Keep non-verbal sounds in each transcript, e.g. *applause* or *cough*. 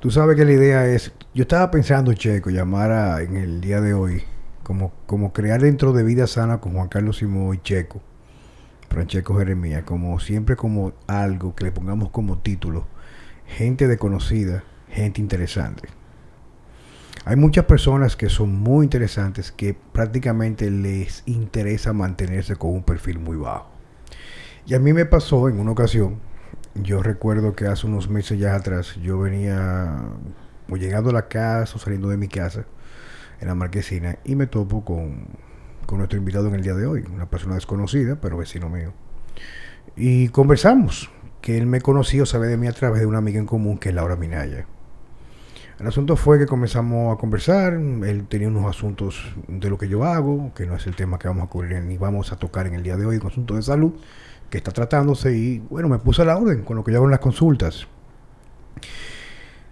Tú sabes que la idea es, yo estaba pensando, Checo, llamar en el día de hoy, como, como crear dentro de Vida Sana con Juan Carlos Simón y Checo, Francesco Jeremías, como siempre como algo que le pongamos como título, gente desconocida, gente interesante. Hay muchas personas que son muy interesantes que prácticamente les interesa mantenerse con un perfil muy bajo. Y a mí me pasó en una ocasión yo recuerdo que hace unos meses ya atrás yo venía o llegando a la casa o saliendo de mi casa en la marquesina y me topo con, con nuestro invitado en el día de hoy, una persona desconocida, pero vecino mío. Y conversamos, que él me conocía o sabe de mí a través de una amiga en común que es Laura Minaya. El asunto fue que comenzamos a conversar, él tenía unos asuntos de lo que yo hago, que no es el tema que vamos a cubrir ni vamos a tocar en el día de hoy, un asunto de salud, que está tratándose y bueno, me puse a la orden con lo que yo en las consultas.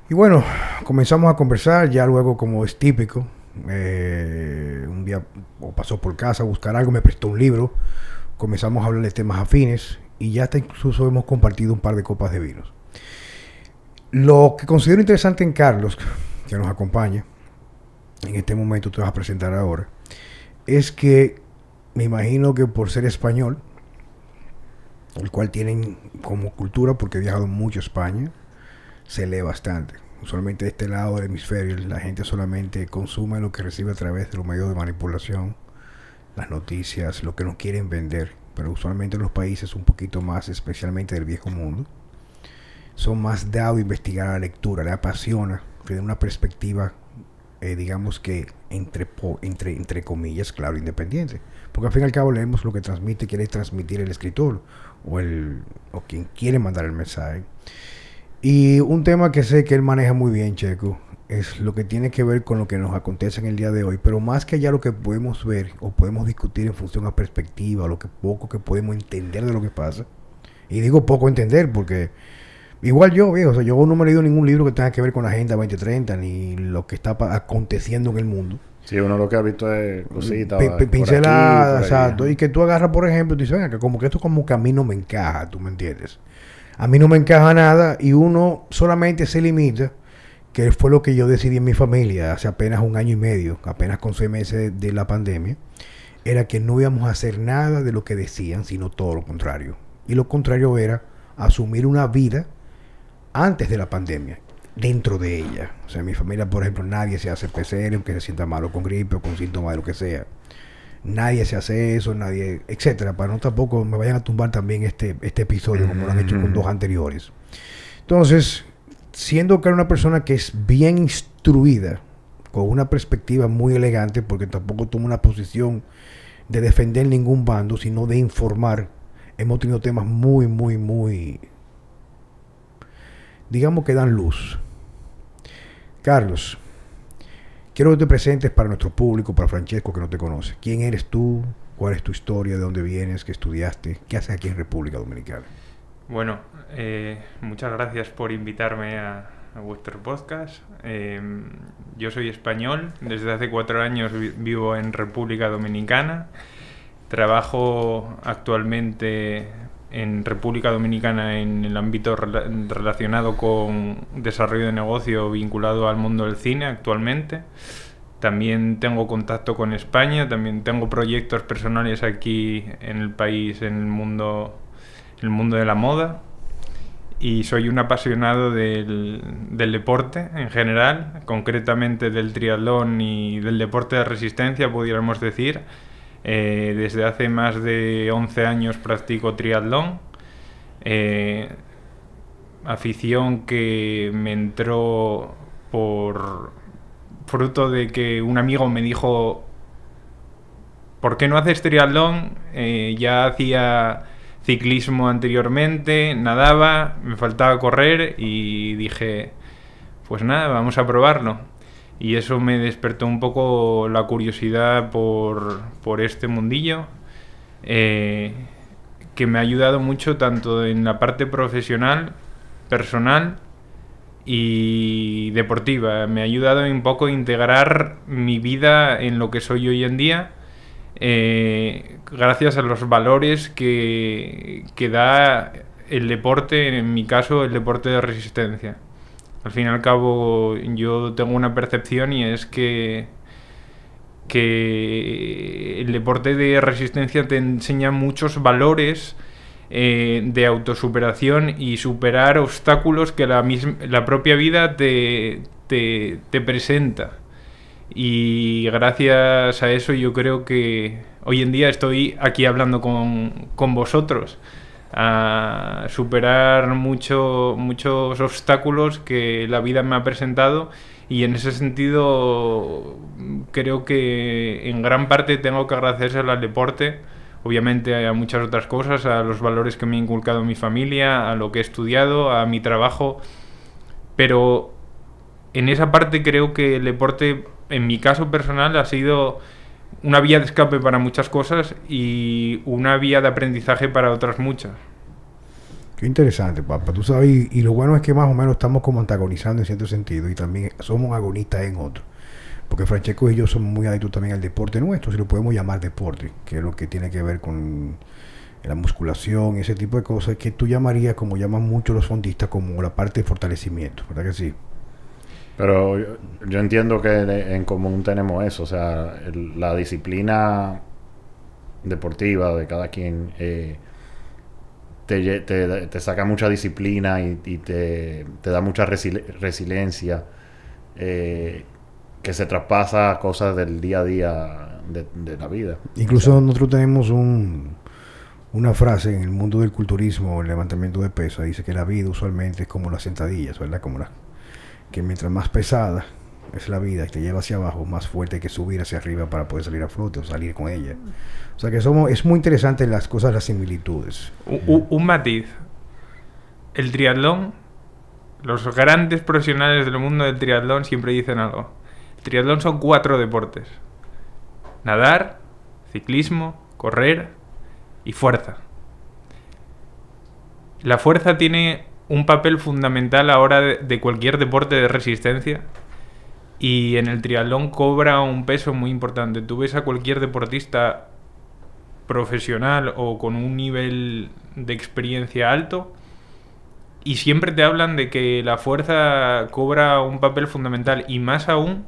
Y bueno, comenzamos a conversar, ya luego como es típico, eh, un día pasó por casa a buscar algo, me prestó un libro, comenzamos a hablar de temas afines y ya hasta incluso hemos compartido un par de copas de vinos. Lo que considero interesante en Carlos, que nos acompaña, en este momento te vas a presentar ahora, es que me imagino que por ser español, el cual tienen como cultura, porque he viajado mucho a España, se lee bastante. Usualmente de este lado del hemisferio la gente solamente consume lo que recibe a través de los medios de manipulación, las noticias, lo que nos quieren vender. Pero usualmente en los países un poquito más, especialmente del viejo mundo, son más dados a investigar la lectura, le apasiona, tiene una perspectiva, eh, digamos que entre, entre, entre comillas, claro, independiente. Porque al fin y al cabo leemos lo que transmite, quiere transmitir el escritor o, el, o quien quiere mandar el mensaje. Y un tema que sé que él maneja muy bien, Checo, es lo que tiene que ver con lo que nos acontece en el día de hoy, pero más que allá lo que podemos ver o podemos discutir en función a perspectiva, lo que poco que podemos entender de lo que pasa. Y digo poco entender porque igual yo, viejo, yo no me he leído ningún libro que tenga que ver con la Agenda 2030 ni lo que está aconteciendo en el mundo. Sí, uno lo que ha visto es cositas. Pinceladas, exacto. Y que tú agarras, por ejemplo, y dices, como que esto como que a mí no me encaja, tú me entiendes. A mí no me encaja nada y uno solamente se limita, que fue lo que yo decidí en mi familia hace apenas un año y medio, apenas con seis meses de la pandemia, era que no íbamos a hacer nada de lo que decían, sino todo lo contrario. Y lo contrario era asumir una vida antes de la pandemia dentro de ella. O sea, mi familia, por ejemplo, nadie se hace PCR aunque se sienta malo con gripe o con síntomas de lo que sea. Nadie se hace eso, nadie, etcétera, para no tampoco me vayan a tumbar también este, este episodio como lo han hecho con dos anteriores. Entonces, siendo que era una persona que es bien instruida, con una perspectiva muy elegante, porque tampoco tomo una posición de defender ningún bando, sino de informar, hemos tenido temas muy, muy, muy, digamos que dan luz. Carlos, quiero que te presentes para nuestro público, para Francesco que no te conoce. ¿Quién eres tú? ¿Cuál es tu historia? ¿De dónde vienes? ¿Qué estudiaste? ¿Qué haces aquí en República Dominicana? Bueno, eh, muchas gracias por invitarme a, vuestro podcast. Eh, yo soy español, desde hace cuatro años vivo en República Dominicana. Trabajo actualmente en República Dominicana en el ámbito relacionado con desarrollo de negocio vinculado al mundo del cine actualmente. También tengo contacto con España, también tengo proyectos personales aquí en el país, en el mundo, el mundo de la moda. Y soy un apasionado del, del deporte en general, concretamente del triatlón y del deporte de resistencia, pudiéramos decir eh, desde hace más de 11 años practico triatlón. Eh, afición que me entró por fruto de que un amigo me dijo, ¿por qué no haces triatlón? Eh, ya hacía ciclismo anteriormente, nadaba, me faltaba correr y dije, pues nada, vamos a probarlo y eso me despertó un poco la curiosidad por, por este mundillo, eh, que me ha ayudado mucho tanto en la parte profesional, personal y deportiva. Me ha ayudado un poco a integrar mi vida en lo que soy hoy en día. Eh, gracias a los valores que, que da el deporte, en mi caso el deporte de resistencia. Al fin y al cabo, yo tengo una percepción y es que, el deporte de resistencia te enseña muchos valores eh, de autosuperación y superar obstáculos que la, propia vida te, presenta. Y gracias a eso yo creo que hoy en día estoy aquí hablando con, con vosotros a superar muchos obstáculos que la vida me ha presentado y en ese sentido creo que en gran parte tengo que agradecer al deporte, obviamente a muchas otras cosas, a los valores que me ha inculcado mi familia, a lo que he estudiado, a mi trabajo, pero en esa parte creo que el deporte, en mi caso personal, ha sido una vía de escape para muchas cosas y una vía de aprendizaje para otras muchas. Qué interesante, papá. Tú sabes, y, lo bueno es que más o menos estamos como antagonizando en cierto sentido y también somos agonistas en otro. Porque Francesco y yo somos muy adictos también al deporte nuestro, si lo podemos llamar deporte, que es lo que tiene que ver con la musculación, ese tipo de cosas que tú llamarías, como llaman muchos los fondistas, como la parte de fortalecimiento, ¿verdad que sí? Pero yo, entiendo que en común tenemos eso, o sea, la disciplina deportiva de cada quien eh, te, te, saca mucha disciplina y, te, da mucha resiliencia eh, que se traspasa a cosas del día a día de, la vida. Incluso nosotros tenemos un, una frase en el mundo del culturismo, el levantamiento de peso, dice que la vida usualmente es como las sentadillas, ¿verdad? Como las que mientras más pesada es la vida y te lleva hacia abajo, más fuerte hay que subir hacia arriba para poder salir a flote o salir con ella. O sea que somos, es muy interesante las cosas, las similitudes. Un, un matiz. El triatlón, los grandes profesionales del mundo del triatlón siempre dicen algo. El triatlón son cuatro deportes. Nadar, ciclismo, correr y fuerza. La fuerza tiene un papel fundamental ahora de, cualquier deporte de resistencia y en el triatlón cobra un peso muy importante. Tú ves a cualquier deportista profesional o con un nivel de experiencia alto y siempre te hablan de que la fuerza cobra un papel fundamental y más aún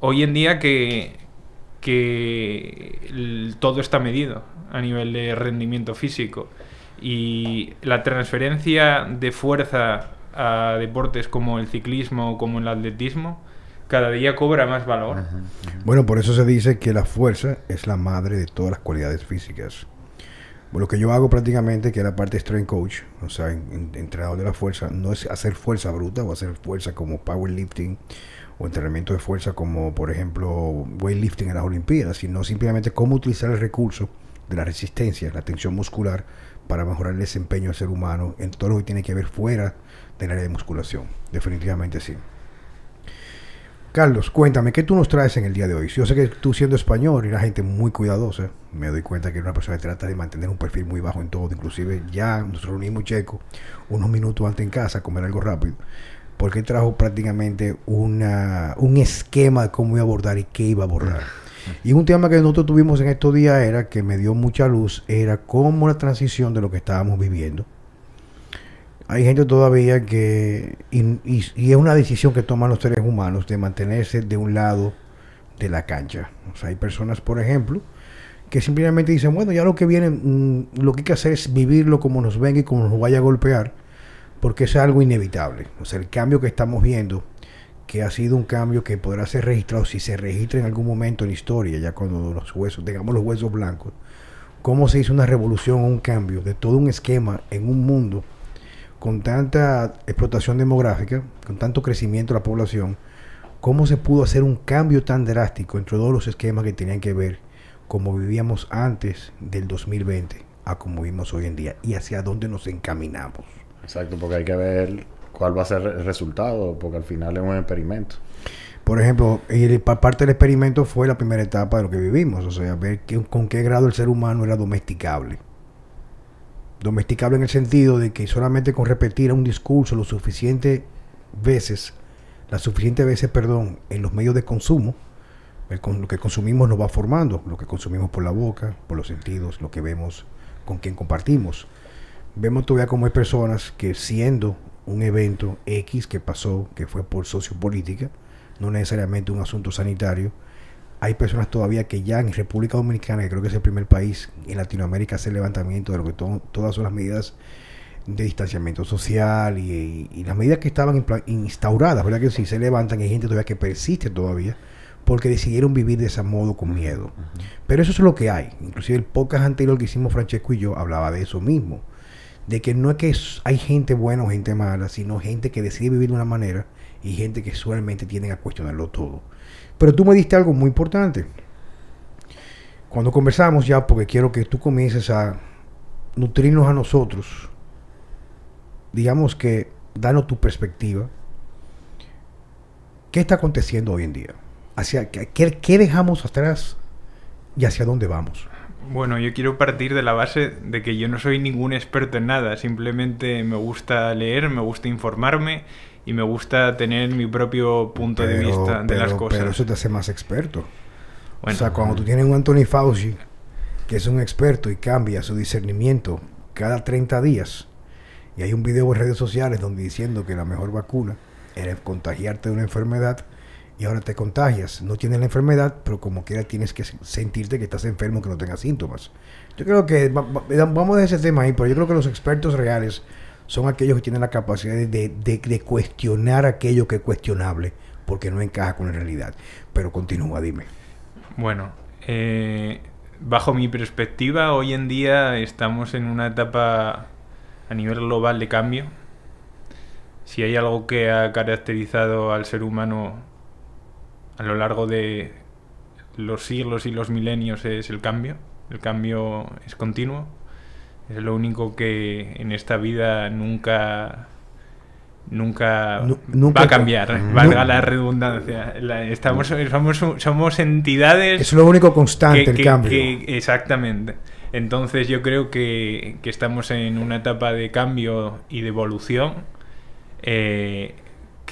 hoy en día que, todo está medido a nivel de rendimiento físico. Y la transferencia de fuerza a deportes como el ciclismo o como el atletismo cada día cobra más valor. Bueno, por eso se dice que la fuerza es la madre de todas las cualidades físicas. Lo que yo hago prácticamente, que es la parte de strength coach, o sea, entrenador de la fuerza, no es hacer fuerza bruta o hacer fuerza como powerlifting o entrenamiento de fuerza como, por ejemplo, weightlifting en las Olimpiadas, sino simplemente cómo utilizar el recurso de la resistencia, la tensión muscular, para mejorar el desempeño del ser humano en todo lo que tiene que ver fuera del área de musculación. Definitivamente sí. Carlos, cuéntame, ¿qué tú nos traes en el día de hoy? Yo sé que tú siendo español y una gente muy cuidadosa, me doy cuenta que eres una persona que trata de mantener un perfil muy bajo en todo. Inclusive ya nos reunimos checo unos minutos antes en casa a comer algo rápido, porque trajo prácticamente una, un esquema de cómo iba a abordar y qué iba a abordar. Y un tema que nosotros tuvimos en estos días era, que me dio mucha luz, era cómo la transición de lo que estábamos viviendo. Hay gente todavía que, y, es una decisión que toman los seres humanos de mantenerse de un lado de la cancha. hay personas, por ejemplo, que simplemente dicen, bueno, ya lo que viene, mm, lo que hay que hacer es vivirlo como nos venga y como nos vaya a golpear, porque es algo inevitable. O sea, el cambio que estamos viendo que ha sido un cambio que podrá ser registrado si se registra en algún momento en la historia, ya cuando los huesos, digamos los huesos blancos, cómo se hizo una revolución o un cambio de todo un esquema en un mundo con tanta explotación demográfica, con tanto crecimiento de la población, cómo se pudo hacer un cambio tan drástico entre todos los esquemas que tenían que ver como vivíamos antes del 2020 a como vivimos hoy en día y hacia dónde nos encaminamos. Exacto, porque hay que ver cuál va a ser el resultado, porque al final es un experimento. Por ejemplo, parte del experimento fue la primera etapa de lo que vivimos, o sea, ver con qué grado el ser humano era domesticable. Domesticable en el sentido de que solamente con repetir un discurso lo suficiente veces, las suficientes veces, perdón, en los medios de consumo, lo que consumimos nos va formando, lo que consumimos por la boca, por los sentidos, lo que vemos, con quien compartimos. Vemos todavía como hay personas que siendo un evento X que pasó, que fue por sociopolítica, no necesariamente un asunto sanitario. Hay personas todavía que ya en República Dominicana, que creo que es el primer país en Latinoamérica, hace levantamiento de lo que todas son las medidas de distanciamiento social y, las medidas que estaban instauradas, ¿verdad? Que si se levantan, hay gente todavía que persiste todavía porque decidieron vivir de ese modo con miedo. Pero eso es lo que hay. Inclusive el podcast anterior que hicimos Francesco y yo hablaba de eso mismo de que no es que hay gente buena o gente mala, sino gente que decide vivir de una manera y gente que solamente tienen a cuestionarlo todo. Pero tú me diste algo muy importante. Cuando conversamos ya, porque quiero que tú comiences a nutrirnos a nosotros, digamos que danos tu perspectiva. ¿Qué está aconteciendo hoy en día? ¿Hacia qué, qué dejamos atrás y hacia dónde vamos? Bueno, yo quiero partir de la base de que yo no soy ningún experto en nada, simplemente me gusta leer, me gusta informarme y me gusta tener mi propio punto de vista de las cosas. Pero eso te hace más experto. o sea, cuando tú tienes un Anthony Fauci, que es un experto y cambia su discernimiento cada 30 días, y hay un video en redes sociales donde diciendo que la mejor vacuna era contagiarte de una enfermedad y ahora te contagias. No tienes la enfermedad, pero como quiera tienes que sentirte que estás enfermo, que no tengas síntomas. Yo creo que, eh, vamos de ese tema ahí, pero yo creo que los expertos reales son aquellos que tienen la capacidad de, cuestionar aquello que es cuestionable, porque no encaja con la realidad. Pero continúa, dime. Bueno, eh, bajo mi perspectiva, hoy en día estamos en una etapa a nivel global de cambio. Si hay algo que ha caracterizado al ser humano a lo largo de los siglos y los milenios es el cambio. El cambio es continuo. Es lo único que en esta vida nunca nunca, va a cambiar, mm-hmm. valga la redundancia. estamos, mm-hmm. somos, somos entidades... Es lo único constante el cambio. exactamente. Entonces yo creo que, estamos en una etapa de cambio y de evolución. Eh,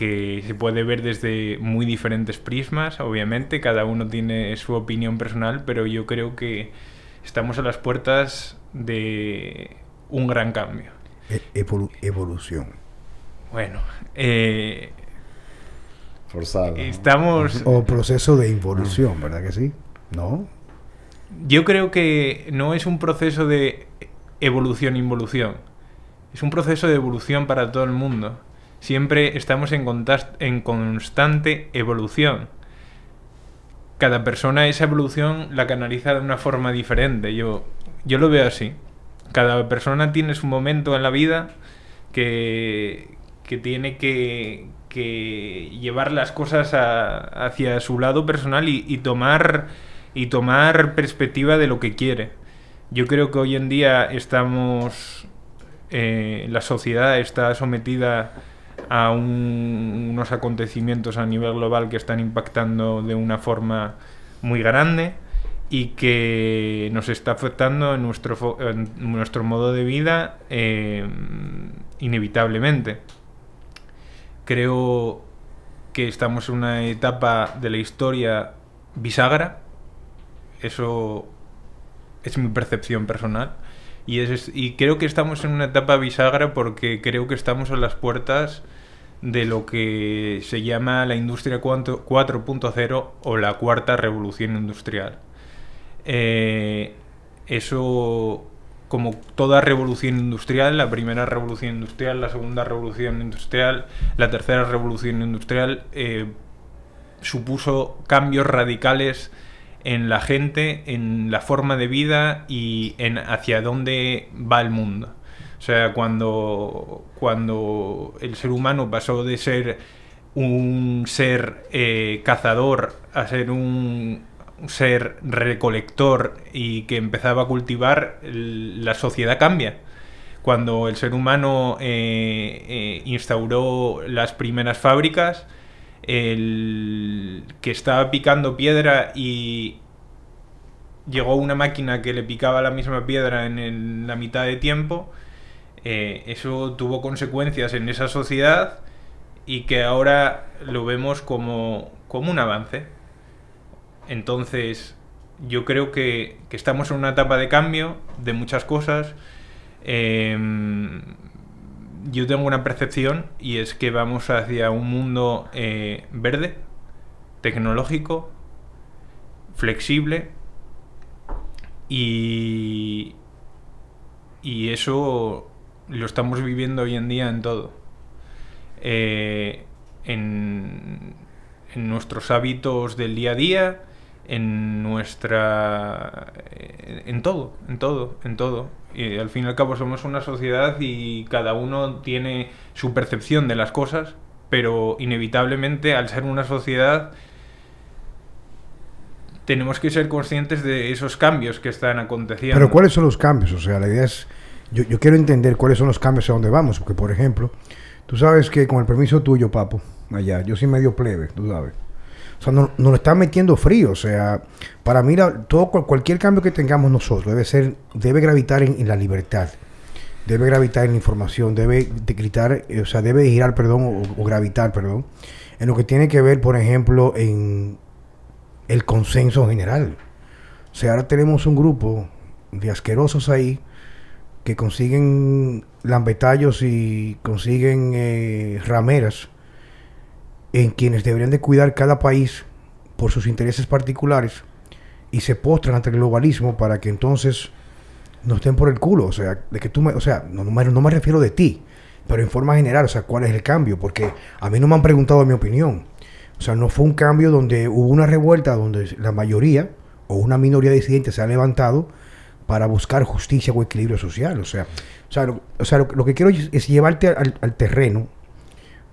que se puede ver desde muy diferentes prismas, obviamente, cada uno tiene su opinión personal, pero yo creo que estamos a las puertas de un gran cambio. E-, evolución. Bueno, eh, forzado. Estamos. O proceso de involución, mm. ¿verdad que sí? ¿No? Yo creo que no es un proceso de evolución-involución. Es un proceso de evolución para todo el mundo siempre estamos en, constante evolución. Cada persona esa evolución la canaliza de una forma diferente. Yo, yo lo veo así. Cada persona tiene su momento en la vida que, que tiene que, llevar las cosas hacia su lado personal y, tomar, y tomar perspectiva de lo que quiere. Yo creo que hoy en día estamos... Eh, la sociedad está sometida a unos acontecimientos a nivel global que están impactando de una forma muy grande y que nos está afectando en nuestro, nuestro modo de vida eh, inevitablemente. Creo que estamos en una etapa de la historia bisagra, eso es mi percepción personal, y, es, y creo que estamos en una etapa bisagra porque creo que estamos a las puertas de lo que se llama la industria 4.0 o la cuarta revolución industrial. Eh, eso, como toda revolución industrial, la primera revolución industrial, la segunda revolución industrial, la tercera revolución industrial, eh, supuso cambios radicales en la gente, en la forma de vida y en hacia dónde va el mundo. O sea, cuando, el ser humano pasó de ser un ser eh, cazador a ser un ser recolector y que empezaba a cultivar, la sociedad cambia. Cuando el ser humano eh, eh, instauró las primeras fábricas, el que estaba picando piedra y llegó una máquina que le picaba la misma piedra en la mitad de tiempo, eh, eso tuvo consecuencias en esa sociedad y que ahora lo vemos como, un avance. Entonces, yo creo que, estamos en una etapa de cambio de muchas cosas. Em, yo tengo una percepción y es que vamos hacia un mundo eh, verde, tecnológico, flexible y, y eso lo estamos viviendo hoy en día en todo. Eh, en, nuestros hábitos del día a día, en nuestra... en, todo, en todo, en todo. Y al fin y al cabo somos una sociedad y cada uno tiene su percepción de las cosas, pero inevitablemente al ser una sociedad tenemos que ser conscientes de esos cambios que están aconteciendo. Pero ¿cuáles son los cambios? O sea, la idea es yo, yo, quiero entender cuáles son los cambios a dónde vamos, porque por ejemplo, tú sabes que con el permiso tuyo, papo, allá, yo soy medio plebe, tú sabes. O sea, nos, lo está metiendo frío. O sea, para mí, todo, cualquier cambio que tengamos nosotros debe ser, debe gravitar en, la libertad debe gravitar en la información, debe de gritar, o sea, debe girar, perdón, o, gravitar, perdón, en lo que tiene que ver, por ejemplo, en el consenso general. O sea, ahora tenemos un grupo de asquerosos ahí que consiguen lambetallos y consiguen eh, rameras, en quienes deberían de cuidar cada país por sus intereses particulares y se postran ante el globalismo para que entonces no estén por el culo. O sea, de que tú me, o sea no, me, no me refiero de ti, pero en forma general, o sea, cuál es el cambio, porque a mí no me han preguntado mi opinión. O sea, no fue un cambio donde hubo una revuelta donde la mayoría o una minoría disidente se ha levantado para buscar justicia o equilibrio social. O sea, lo, que quiero es, llevarte al, terreno,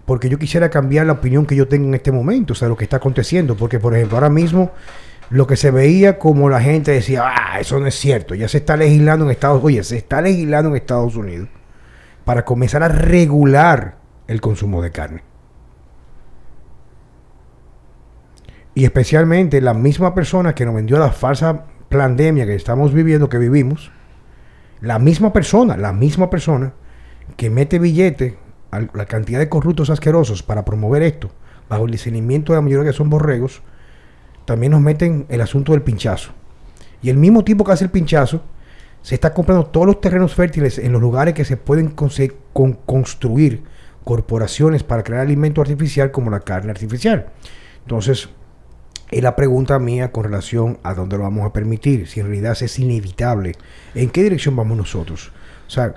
porque yo quisiera cambiar la opinión que yo tengo en este momento, o sea, lo que está aconteciendo, porque por ejemplo, ahora mismo lo que se veía como la gente decía, ah, eso no es cierto, ya se está legislando en Estados Unidos, oye, se está legislando en Estados Unidos para comenzar a regular el consumo de carne. Y especialmente la misma persona que nos vendió la falsa pandemia que estamos viviendo, que vivimos, la misma persona, la misma persona que mete billete a la cantidad de corruptos asquerosos para promover esto, bajo el diseñamiento de la mayoría que son borregos, también nos meten el asunto del pinchazo. Y el mismo tipo que hace el pinchazo se está comprando todos los terrenos fértiles en los lugares que se pueden con construir corporaciones para crear alimento artificial como la carne artificial. Entonces, es la pregunta mía con relación a dónde lo vamos a permitir, si en realidad es inevitable, ¿en qué dirección vamos nosotros? O sea,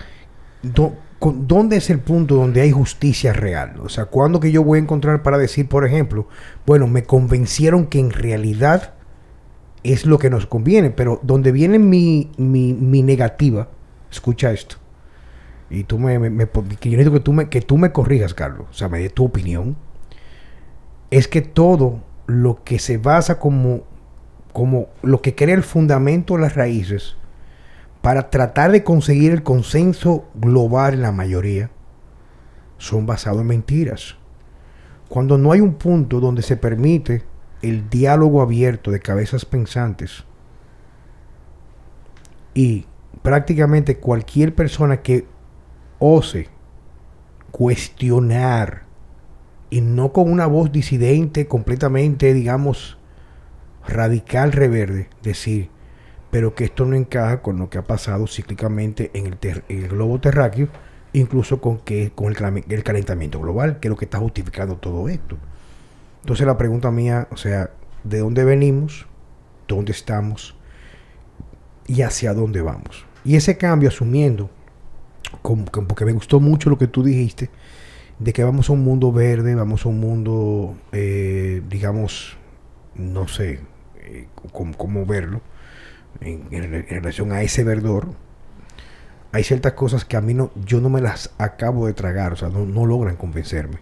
¿dónde es el punto donde hay justicia real? O sea, ¿cuándo que yo voy a encontrar para decir, por ejemplo, bueno, me convencieron que en realidad es lo que nos conviene, pero donde viene mi, mi, mi negativa, escucha esto, y tú me, me, yo que tú me, que tú me corrijas, Carlos, o sea, me dé tu opinión, es que todo lo que se basa como, como lo que crea el fundamento de las raíces para tratar de conseguir el consenso global en la mayoría, son basados en mentiras. Cuando no hay un punto donde se permite el diálogo abierto de cabezas pensantes y prácticamente cualquier persona que ose cuestionar y no con una voz disidente, completamente, digamos, radical reverde, decir, pero que esto no encaja con lo que ha pasado cíclicamente en el, globo terráqueo, incluso con, que, con el, calentamiento global, que es lo que está justificando todo esto. Entonces la pregunta mía, o sea, ¿de dónde venimos? ¿Dónde estamos? ¿Y hacia dónde vamos? Y ese cambio asumiendo, como, como, porque me gustó mucho lo que tú dijiste, de que vamos a un mundo verde, vamos a un mundo, eh, digamos, no sé eh, cómo, verlo, en, relación a ese verdor, hay ciertas cosas que a mí no, yo no me las acabo de tragar, o sea, no, logran convencerme.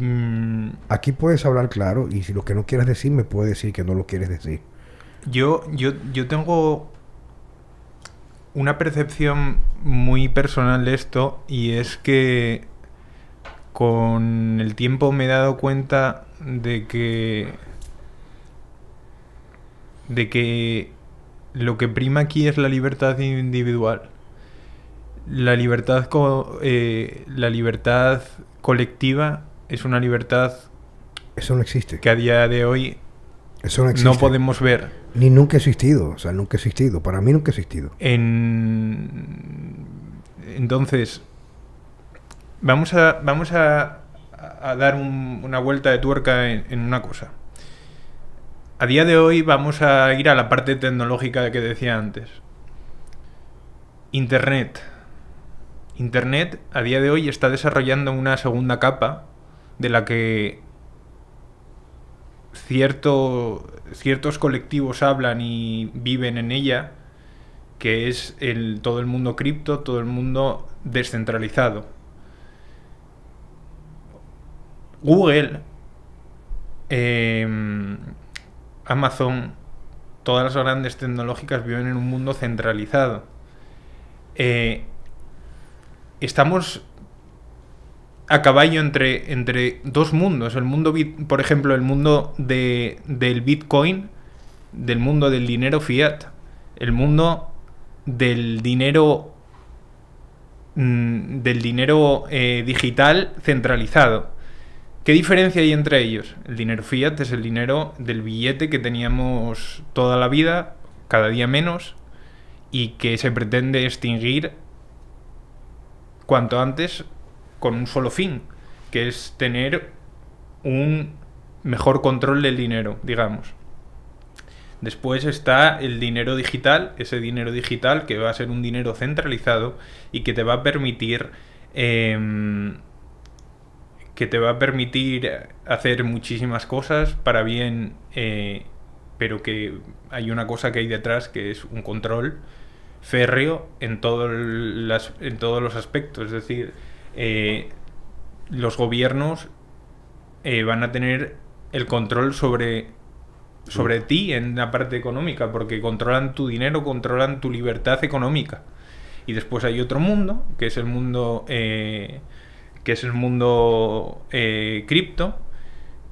Mm. Aquí puedes hablar claro y si lo que no quieras decir me puedes decir que no lo quieres decir. Yo, yo, yo tengo una percepción muy personal de esto y es que con el tiempo me he dado cuenta de que de que lo que prima aquí es la libertad individual la libertad eh, la libertad colectiva es una libertad eso no existe que a día de hoy no podemos ver ni nunca ha existido, o sea, nunca ha existido. Para mí nunca ha existido. Entonces, vamos a, vamos a, dar una vuelta de tuerca en, en, una cosa. A día de hoy vamos a ir a la parte tecnológica que decía antes. Internet. Internet a día de hoy está desarrollando una segunda capa de la que cierto, ciertos colectivos hablan y viven en ella, que es el, todo el mundo cripto, todo el mundo descentralizado. Google, em, Amazon, todas las grandes tecnológicas viven en un mundo centralizado. Eh, estamos a caballo entre, entre dos mundos. El mundo, por ejemplo, el mundo de, del Bitcoin, del mundo del dinero fiat, el mundo del dinero mm, del dinero eh, digital centralizado. ¿Qué diferencia hay entre ellos? El dinero fiat es el dinero del billete que teníamos toda la vida, cada día menos, y que se pretende extinguir cuanto antes con un solo fin, que es tener un mejor control del dinero, digamos. Después está el dinero digital, ese dinero digital que va a ser un dinero centralizado y que te va a permitir em, que te va a permitir hacer muchísimas cosas para bien, eh, pero que hay una cosa que hay detrás que es un control férreo en, en todos los aspectos, es decir, eh, los gobiernos eh, van a tener el control sobre, sobre ti en la parte económica, porque controlan tu dinero, controlan tu libertad económica. Y después hay otro mundo, que es el mundo eh, que es el mundo cripto,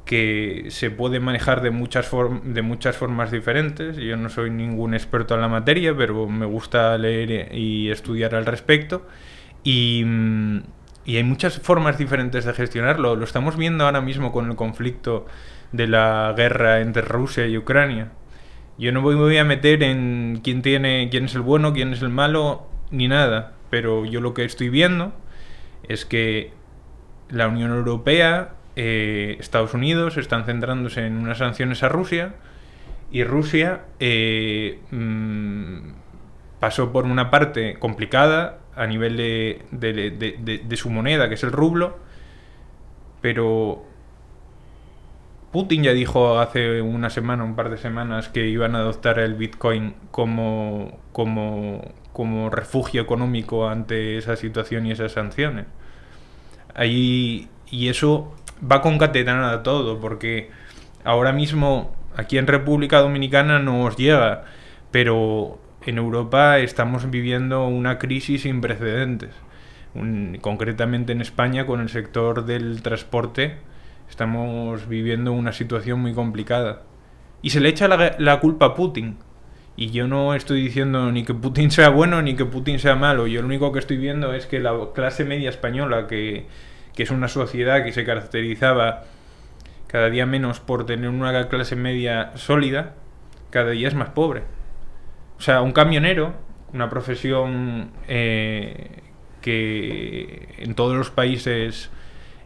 que se puede manejar de muchas, de muchas formas diferentes. Yo no soy ningún experto en la materia, pero me gusta leer y estudiar al respecto. Y, mm, y hay muchas formas diferentes de gestionarlo. Lo estamos viendo ahora mismo con el conflicto de la guerra entre Rusia y Ucrania. Yo no voy a meter en quién tiene, quién es el bueno, quién es el malo, ni nada. Pero yo lo que estoy viendo es que la Unión Europea, eh, Estados Unidos están centrándose en unas sanciones a Rusia y Rusia eh, mm, pasó por una parte complicada a nivel de, de, su moneda, que es el rublo, pero Putin ya dijo hace una semana, un par de semanas, que iban a adoptar el Bitcoin como, como, como refugio económico ante esa situación y esas sanciones. y eso va con a todo, porque ahora mismo aquí en República Dominicana no os llega, pero en Europa estamos viviendo una crisis sin precedentes. concretamente en España, con el sector del transporte, estamos viviendo una situación muy complicada. Y se le echa la, culpa a Putin. Y yo no estoy diciendo ni que Putin sea bueno ni que Putin sea malo. Yo lo único que estoy viendo es que la clase media española, que es una sociedad que se caracterizaba cada día menos por tener una clase media sólida, cada día es más pobre. O sea, un camionero, una profesión eh, que en todos los países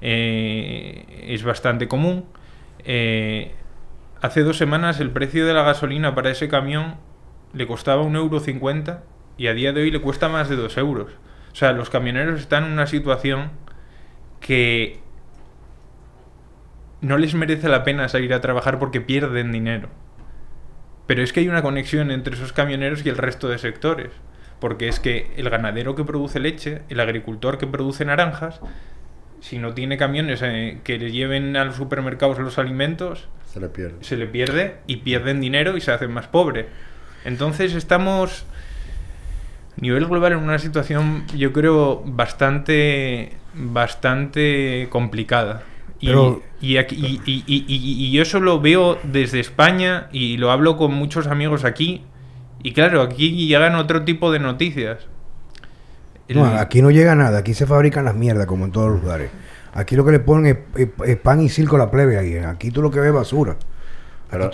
eh, es bastante común. Eh, hace dos semanas el precio de la gasolina para ese camión le costaba 1,50€ y a día de hoy le cuesta más de 2 euros. O sea, los camioneros están en una situación que no les merece la pena salir a trabajar porque pierden dinero. Pero es que hay una conexión entre esos camioneros y el resto de sectores, porque es que el ganadero que produce leche, el agricultor que produce naranjas, si no tiene camiones eh, que le lleven a los supermercados los alimentos, se le pierde. Se le pierde y pierden dinero y se hacen más pobres. Entonces estamos a nivel global en una situación yo creo bastante bastante complicada. Y, y, y, y, yo eso lo veo desde España y lo hablo con muchos amigos aquí. Y claro, aquí llegan otro tipo de noticias. aquí no llega nada, aquí se fabrican las mierdas como en todos los lugares. Aquí lo que le ponen es, pan y circo a la plebe Aquí tú lo que ves basura.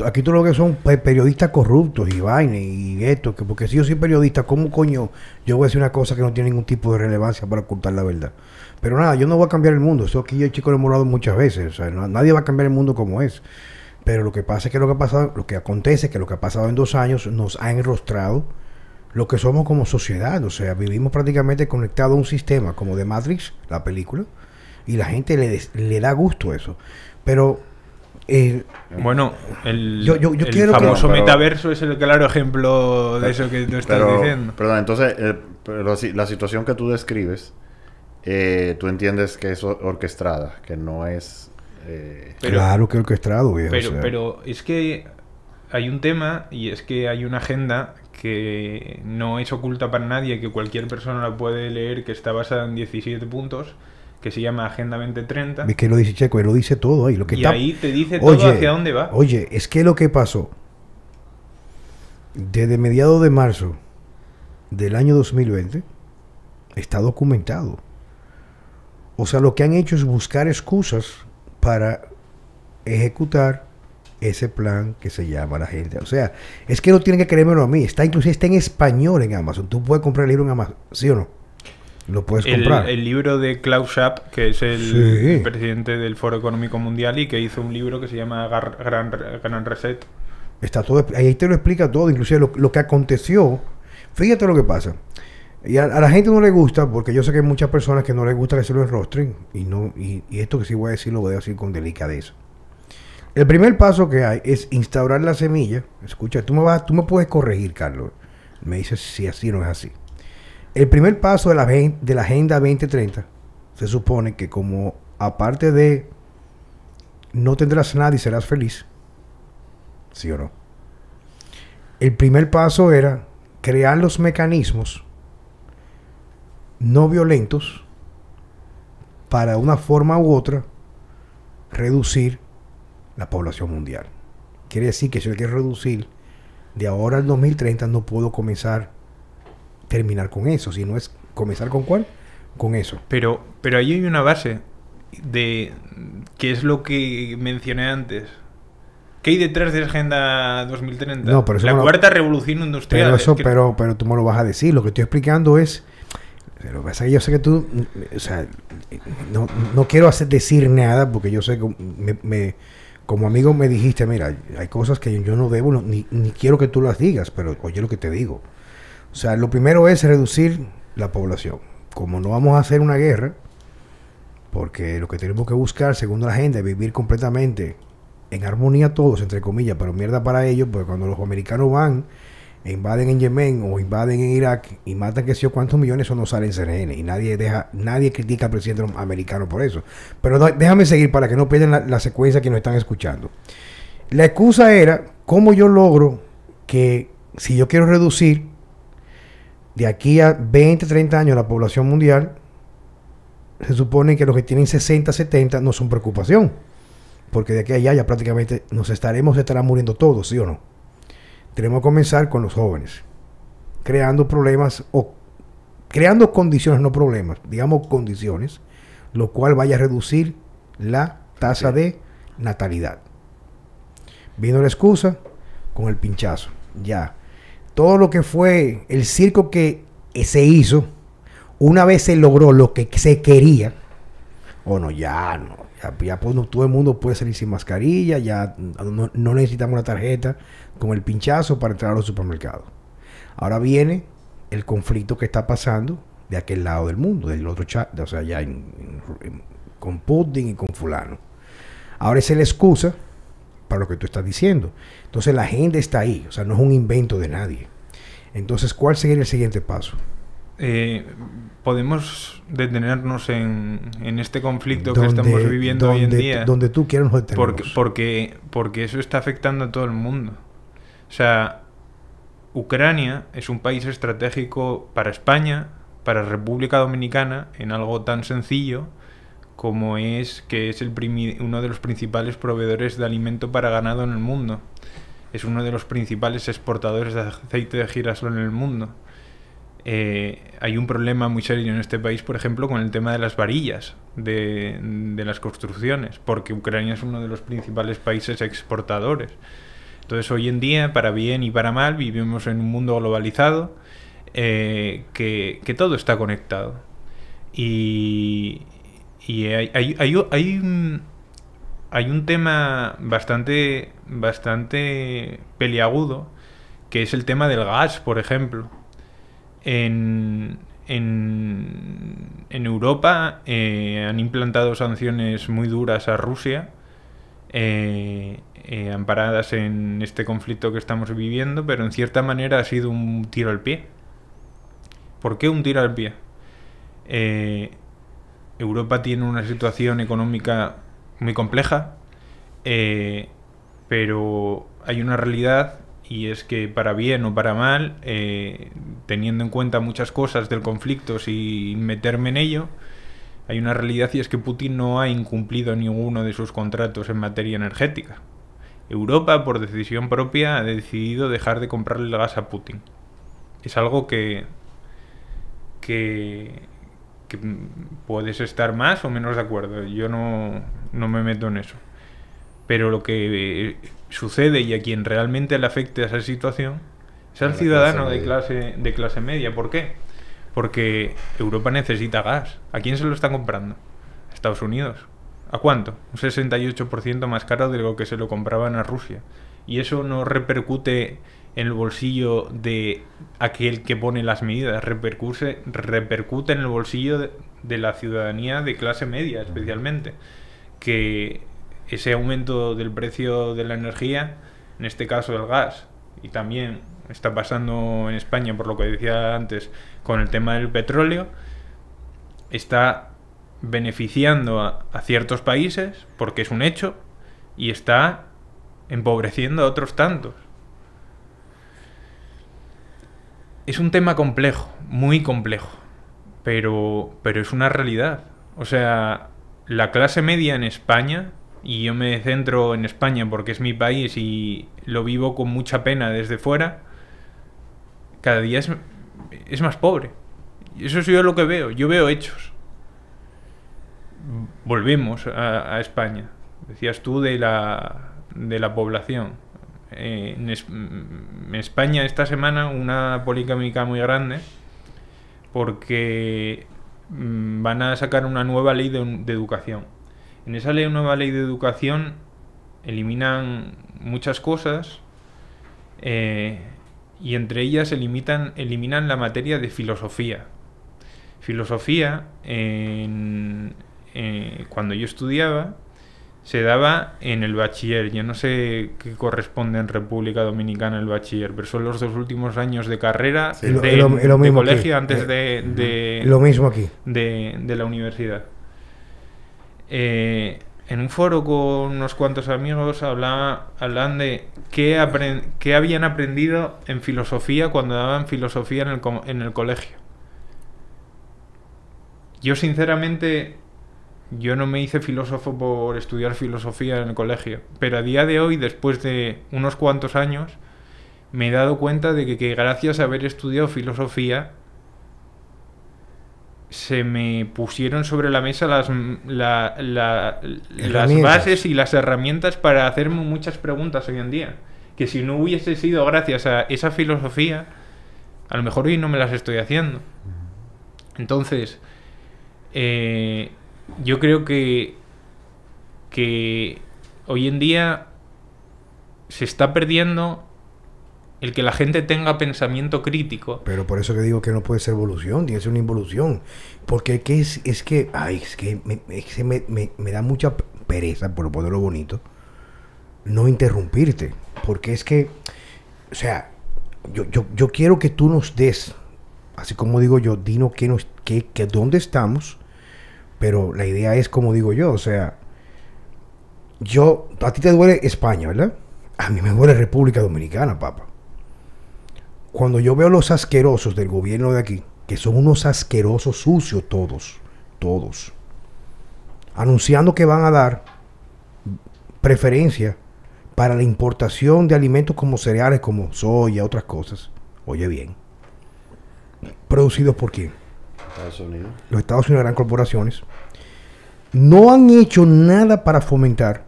Aquí, tú lo que son periodistas corruptos y vaina y esto, que porque si yo soy periodista, ¿cómo coño yo voy a decir una cosa que no tiene ningún tipo de relevancia para ocultar la verdad? Pero nada, yo no voy a cambiar el mundo. Eso aquí yo, chico, lo he molado muchas veces. O sea, nadie va a cambiar el mundo como es. Pero lo que pasa es que lo que ha pasado, lo que acontece es que lo que ha pasado en dos años nos ha enrostrado lo que somos como sociedad. O sea, vivimos prácticamente conectados a un sistema como de Matrix, la película, y la gente le, le da gusto eso. Pero. Eh, bueno, el, el famoso metaverso es el claro ejemplo de eso que tú estás diciendo. Perdón, entonces, eh, la situación que tú describes eh, tú entiendes que es orquestada, que no es... Eh, claro que orquestado, pero, pero es que hay un tema y es que hay una agenda que no es oculta para nadie, que cualquier persona la puede leer, que está basada en 17 puntos, que se llama Agenda 2030. y que lo dice Checo, lo dice todo ahí. Lo que y ahí te dice todo hacia dónde va. Oye, es que lo que pasó, desde mediados de marzo del año 2020, está documentado. O sea, lo que han hecho es buscar excusas para ejecutar ese plan que se llama la gente. O sea, es que no tienen que creérmelo a mí. Está inclusive está en español en Amazon. Tú puedes comprar el libro en Amazon, ¿sí o no? Lo puedes comprar. El libro de Klaus Schwab, que es el, presidente del Foro Económico Mundial y que hizo un libro que se llama Gran, Reset. Está todo, ahí te lo explica todo, inclusive lo que aconteció. Fíjate lo que pasa. Y a, la gente no le gusta, porque yo sé que hay muchas personas que no les gusta que se lo enrostren, y, no, y, esto que sí voy a decir lo voy a decir con delicadeza. El primer paso que hay es instaurar la semilla. Escucha, tú me, vas, tú me puedes corregir, Carlos. Me dices si así no es así. El primer paso de la, de la Agenda 2030 se supone que como aparte de no tendrás nada y serás feliz, ¿sí o no? El primer paso era crear los mecanismos no violentos para una forma u otra reducir la población mundial. Quiere decir que si yo quiero reducir de ahora al 2030 no puedo comenzar terminar con eso, si no es comenzar con cuál, con eso. Pero pero ahí hay una base de qué es lo que mencioné antes. ¿Qué hay detrás de la Agenda 2030? la cuarta revolución industrial. eso, pero, pero tú me lo vas a decir. Lo que estoy explicando es yo sé que tú, o sea, no, quiero hacer decir nada porque yo sé que me, como amigo me dijiste, mira, hay cosas que yo no debo ni, ni quiero que tú las digas, pero oye lo que te digo. O sea, lo primero es reducir la población. Como no vamos a hacer una guerra, porque lo que tenemos que buscar, según la gente es vivir completamente en armonía todos, entre comillas, pero mierda para ellos, porque cuando los americanos van invaden en Yemen o invaden en Irak y matan que sé cuántos millones, eso no sale en CNN y nadie deja, nadie critica al presidente americano por eso. Pero déjame seguir para que no pierdan la, secuencia que nos están escuchando. La excusa era cómo yo logro que si yo quiero reducir de aquí a 20, 30 años la población mundial, se supone que los que tienen 60, 70 no son preocupación. Porque de aquí a allá ya prácticamente nos estaremos, estarán muriendo todos, ¿sí o no? tenemos que comenzar con los jóvenes, creando problemas o creando condiciones, no problemas, digamos condiciones, lo cual vaya a reducir la tasa de natalidad. Vino la excusa con el pinchazo, ya. Todo lo que fue el circo que se hizo, una vez se logró lo que se quería, o no ya no, ya, pues, todo el mundo puede salir sin mascarilla, ya no, necesitamos una tarjeta con el pinchazo para entrar a los Ahora viene el conflicto que está pasando de aquel lado del mundo, del otro chat, o sea, ya con Putin y con fulano. Ahora es la excusa para lo que tú estás diciendo. Entonces la gente está ahí, o sea, no es un invento de nadie. Entonces, ¿cuál sería el siguiente paso? eh, podemos detenernos en, este conflicto que estamos viviendo hoy en día. Donde tú quieres Porque, porque, porque eso está afectando a todo el mundo. O sea, Ucrania es un país estratégico para España, para República Dominicana, en algo tan sencillo como es que es el uno de los principales proveedores de alimento para ganado en el mundo. Es uno de los principales exportadores de aceite de girasol en el mundo. Eh, hay un problema muy serio en este país, por ejemplo, con el tema de las varillas de, las construcciones, porque Ucrania es uno de los principales países exportadores. Entonces, hoy en día, para bien y para mal, vivimos en un mundo globalizado eh, que, todo está conectado. Y, hay, un, tema bastante, bastante peliagudo, que es el tema del gas, por ejemplo en, Europa eh, han implantado sanciones muy duras a Rusia, eh, eh, amparadas en este conflicto que estamos viviendo, pero en cierta manera ha sido un tiro al pie. ¿Por qué un tiro al pie? Europa tiene una situación económica muy compleja, pero hay una realidad y es que para bien o para mal, eh, teniendo en cuenta muchas cosas del conflicto sin meterme en ello, hay una realidad y es que Putin no ha incumplido ninguno de sus contratos en materia energética. Europa, por decisión propia, ha decidido dejar de comprarle el gas a Putin. Es algo que, que, puedes estar más o menos de acuerdo. Yo no, no me meto en eso. Pero lo que eh, sucede y a quien realmente le afecte esa situación es al ciudadano de, clase, de clase media. ¿Por qué? Porque Europa necesita gas. ¿A quién se lo está comprando? Estados Unidos. ¿A cuánto? Un 68% más caro de lo que se lo compraban a Rusia. Y eso no repercute en el bolsillo de aquel que pone las medidas, repercute, repercute en el bolsillo de, de la ciudadanía de clase media especialmente, que ese aumento del precio de la energía, en este caso del gas, y también está pasando en España, por lo que decía antes, con el tema del petróleo, está beneficiando a, ciertos países, porque es un hecho, y está empobreciendo a otros tantos. Es un tema complejo, muy complejo, pero, pero es una realidad. O sea, la clase media en España y yo me centro en España porque es mi país y lo vivo con mucha pena desde fuera, cada día es, más pobre. Eso es yo lo que veo, yo veo hechos. Volvemos a, España. Decías tú de la, de la población. Eh, en, España esta semana una policámica muy grande porque mm, van a sacar una nueva ley de educación en esa ley, nueva ley de educación eliminan muchas cosas eh, y entre ellas eliminan la materia de filosofía. Filosofía, eh, cuando yo estudiaba, se daba en el bachiller. Yo no sé qué corresponde en República Dominicana el bachiller, pero son los dos últimos años de carrera lo, colegio antes eh, de, Lo mismo aquí. de la universidad. Eh, en un foro con unos cuantos amigos hablaba, hablaban de qué, habían aprendido en filosofía cuando daban filosofía en el, en el colegio. Yo sinceramente, yo no me hice filósofo por estudiar filosofía en el colegio, pero a día de hoy, después de unos cuantos años, me he dado cuenta de que gracias a haber estudiado filosofía, se me pusieron sobre la mesa las, las bases y las herramientas para hacerme muchas preguntas hoy en día. Que si no hubiese sido gracias a esa filosofía, a lo mejor hoy no me las estoy haciendo. Entonces, eh, yo creo que, que hoy en día se está perdiendo el que la gente tenga pensamiento crítico. Pero por eso que digo que no puede ser evolución, tiene que ser una involución. Porque es, es que, ay, es que, me, me, da mucha pereza, por ponerlo bonito, no interrumpirte. Porque es que, o sea, yo, yo, quiero que tú nos des, así como digo yo, dino que, nos, que, que dónde estamos, pero la idea es como digo yo, o sea, yo, a ti te duele España, ¿verdad? A mí me duele República Dominicana, papá cuando yo veo los asquerosos del gobierno de aquí, que son unos asquerosos sucios todos, todos, anunciando que van a dar preferencia para la importación de alimentos como cereales, como soya, otras cosas, oye bien, producidos por quién? Estados Unidos. Los Estados Unidos, eran corporaciones, no han hecho nada para fomentar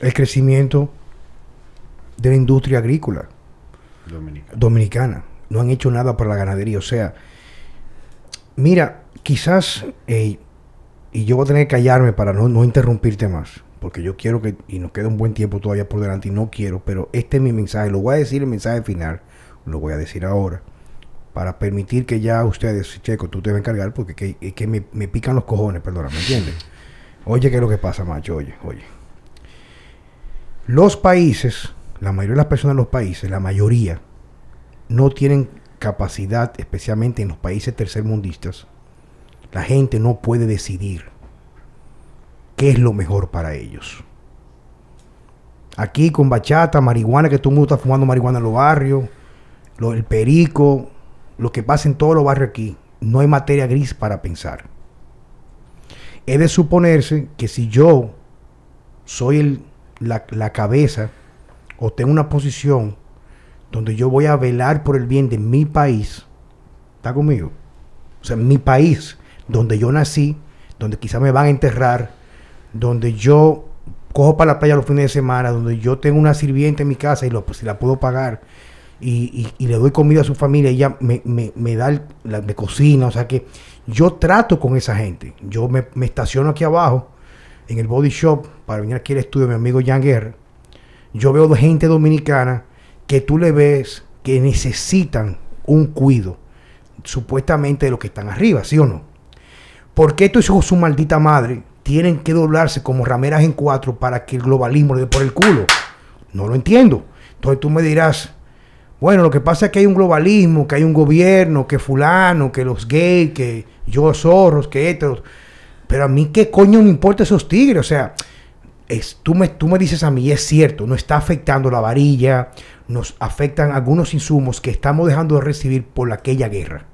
el crecimiento de la industria agrícola dominicana. No han hecho nada para la ganadería. O sea, mira, quizás, y yo voy a tener que callarme para no, interrumpirte más, porque yo quiero que, y nos queda un buen tiempo todavía por delante y no quiero, pero este es mi mensaje. Lo voy a decir el mensaje final, lo voy a decir ahora para permitir que ya ustedes, Checo, tú te vas a encargar porque que, que me, pican los cojones, perdona, ¿me entiendes? Oye, ¿qué es lo que pasa, macho? Oye, oye. Los países la mayoría de las personas en los países, la mayoría, no tienen capacidad, especialmente en los países tercermundistas, la gente no puede decidir qué es lo mejor para ellos. Aquí con bachata, marihuana, que tú el mundo está fumando marihuana en los barrios, el perico, lo que pasa en todos los barrios aquí, no hay materia gris para pensar. Es de suponerse que si yo soy la cabeza o tengo una posición donde yo voy a velar por el bien de mi país, ¿está conmigo? O sea, mi país, donde yo nací, donde quizás me van a enterrar, donde yo cojo para la playa los fines de semana, donde yo tengo una sirvienta en mi casa y lo, si pues, la puedo pagar y, le doy comida a su familia, ella me, da, la, me cocina, o sea que yo trato con esa gente. Yo me, estaciono aquí abajo en el body shop para venir aquí al estudio de mi amigo Jan Guerra yo veo gente dominicana que tú le ves que necesitan un cuido, supuestamente de los que están arriba, ¿sí o no? ¿Por qué estos hijos, su maldita madre, tienen que doblarse como rameras en cuatro para que el globalismo le dé por el culo? No lo entiendo. Entonces tú me dirás, bueno, lo que pasa es que hay un globalismo, que hay un gobierno, que fulano, que los gays, que yo zorros, que estos. Pero a mí qué coño me importa esos tigres, o sea, es, tú, me, tú me dices a mí, es cierto, no está afectando la varilla, nos afectan algunos insumos que estamos dejando de recibir por aquella guerra.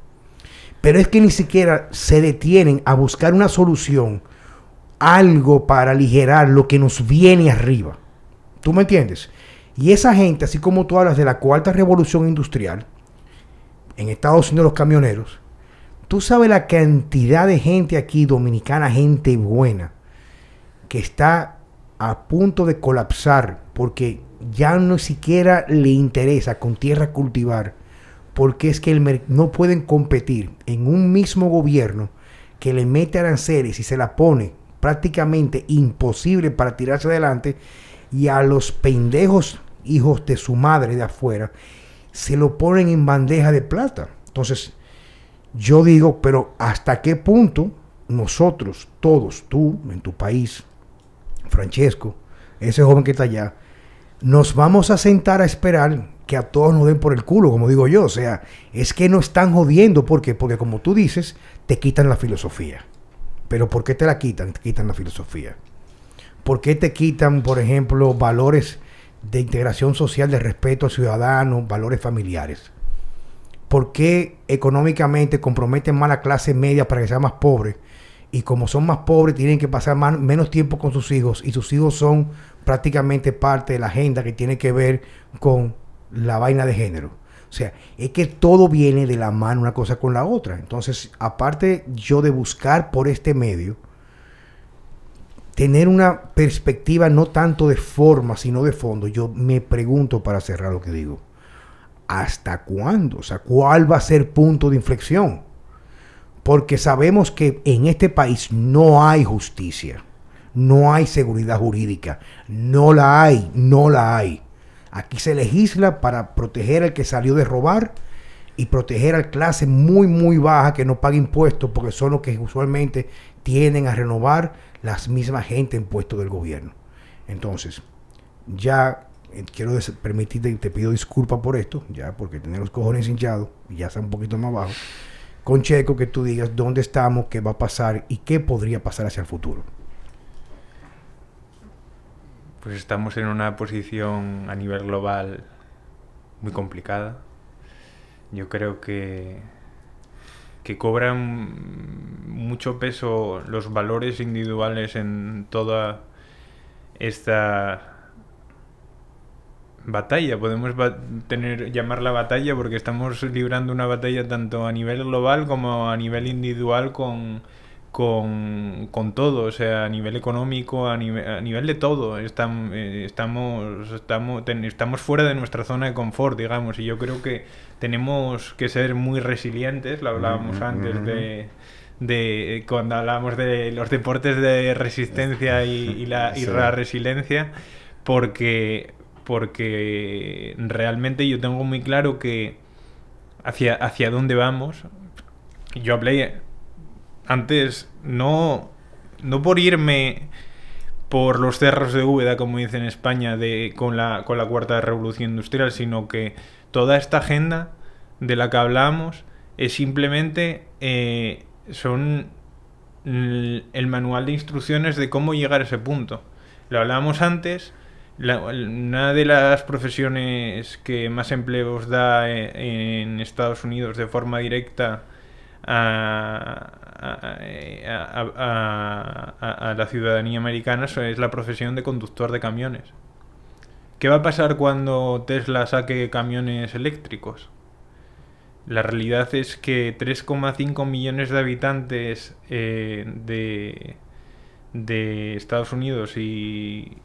Pero es que ni siquiera se detienen a buscar una solución, algo para aligerar lo que nos viene arriba. ¿Tú me entiendes? Y esa gente, así como tú hablas de la cuarta revolución industrial, en Estados Unidos los camioneros, tú sabes la cantidad de gente aquí dominicana, gente buena, que está a punto de colapsar porque ya no siquiera le interesa con tierra cultivar, porque es que el no pueden competir en un mismo gobierno que le mete aranceles y se la pone prácticamente imposible para tirarse adelante y a los pendejos hijos de su madre de afuera se lo ponen en bandeja de plata. Entonces, yo digo, pero ¿hasta qué punto nosotros, todos, tú en tu país, Francesco, ese joven que está allá, nos vamos a sentar a esperar que a todos nos den por el culo, como digo yo. O sea, es que no están jodiendo. porque Porque como tú dices, te quitan la filosofía. Pero ¿por qué te la quitan? Te quitan la filosofía. ¿Por qué te quitan, por ejemplo, valores de integración social, de respeto al ciudadano, valores familiares? ¿Por qué económicamente comprometen más a la clase media para que sea más pobre y como son más pobres tienen que pasar menos tiempo con sus hijos y sus hijos son prácticamente parte de la agenda que tiene que ver con la vaina de género. O sea, es que todo viene de la mano una cosa con la otra. Entonces, aparte yo de buscar por este medio, tener una perspectiva no tanto de forma, sino de fondo, yo me pregunto para cerrar lo que digo. ¿Hasta cuándo? O sea, ¿cuál va a ser punto de inflexión? porque sabemos que en este país no hay justicia, no hay seguridad jurídica, no la hay, no la hay. Aquí se legisla para proteger al que salió de robar y proteger a clase muy, muy baja que no paga impuestos porque son los que usualmente tienden a renovar las mismas gente en puestos del gobierno. Entonces, ya eh, quiero permitirte, te pido disculpas por esto, ya porque tener los cojones hinchados, ya está un poquito más bajo. Poncheco que tú digas dónde estamos, qué va a pasar y qué podría pasar hacia el futuro. Pues estamos en una posición a nivel global muy complicada. Yo creo que, que cobran mucho peso los valores individuales en toda esta batalla, podemos tener llamar llamarla batalla porque estamos librando una batalla tanto a nivel global como a nivel individual con, con, todo, o sea, a nivel económico, a, nivel de todo. Eh, estamos, estamos, estamos, fuera de nuestra zona de confort, digamos, y yo creo que tenemos que ser muy resilientes, lo hablábamos antes de de cuando hablábamos de los deportes de resistencia y, la, y la resiliencia, porque porque realmente yo tengo muy claro que hacia, hacia dónde vamos. Yo hablé antes, no, no por irme por los cerros de Úbeda, como dicen en España, de, con, la, con la cuarta revolución industrial, sino que toda esta agenda de la que hablamos es simplemente eh, son el manual de instrucciones de cómo llegar a ese punto. Lo hablábamos antes, una de las profesiones que más empleos da eh, en, Estados Unidos de forma directa a, la ciudadanía americana es la profesión de conductor de camiones. ¿Qué va a pasar cuando Tesla saque camiones eléctricos? La realidad es que 3,5 millones de habitantes eh, de Estados Unidos y,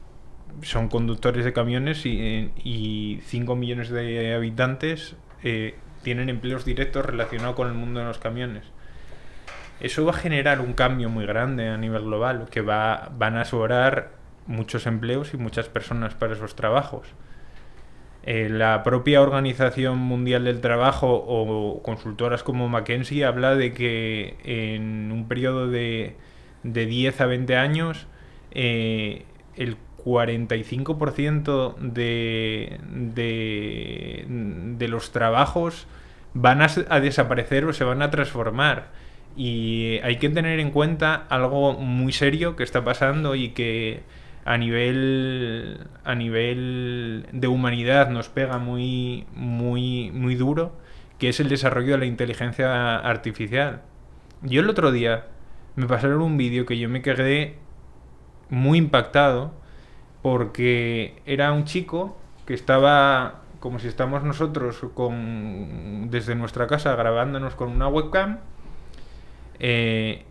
son conductores de camiones y, eh, y 5 millones de habitantes eh, tienen empleos directos relacionados con el mundo de los camiones. Eso va a generar un cambio muy grande a nivel global, que va, van a sobrar muchos empleos y muchas personas para esos trabajos. Eh, la propia Organización Mundial del Trabajo o consultoras como McKinsey habla de que en un periodo de, de 10 a 20 años el 45% de, de, de, los trabajos van a, desaparecer o se van a transformar. Y hay que tener en cuenta algo muy serio que está pasando y que a nivel, a nivel de humanidad nos pega muy, muy, muy duro, que es el desarrollo de la inteligencia artificial. Yo el otro día me pasaron un vídeo que yo me quedé muy impactado porque era un chico que estaba, como si estamos nosotros, desde nuestra casa grabándonos con una webcam. Eh,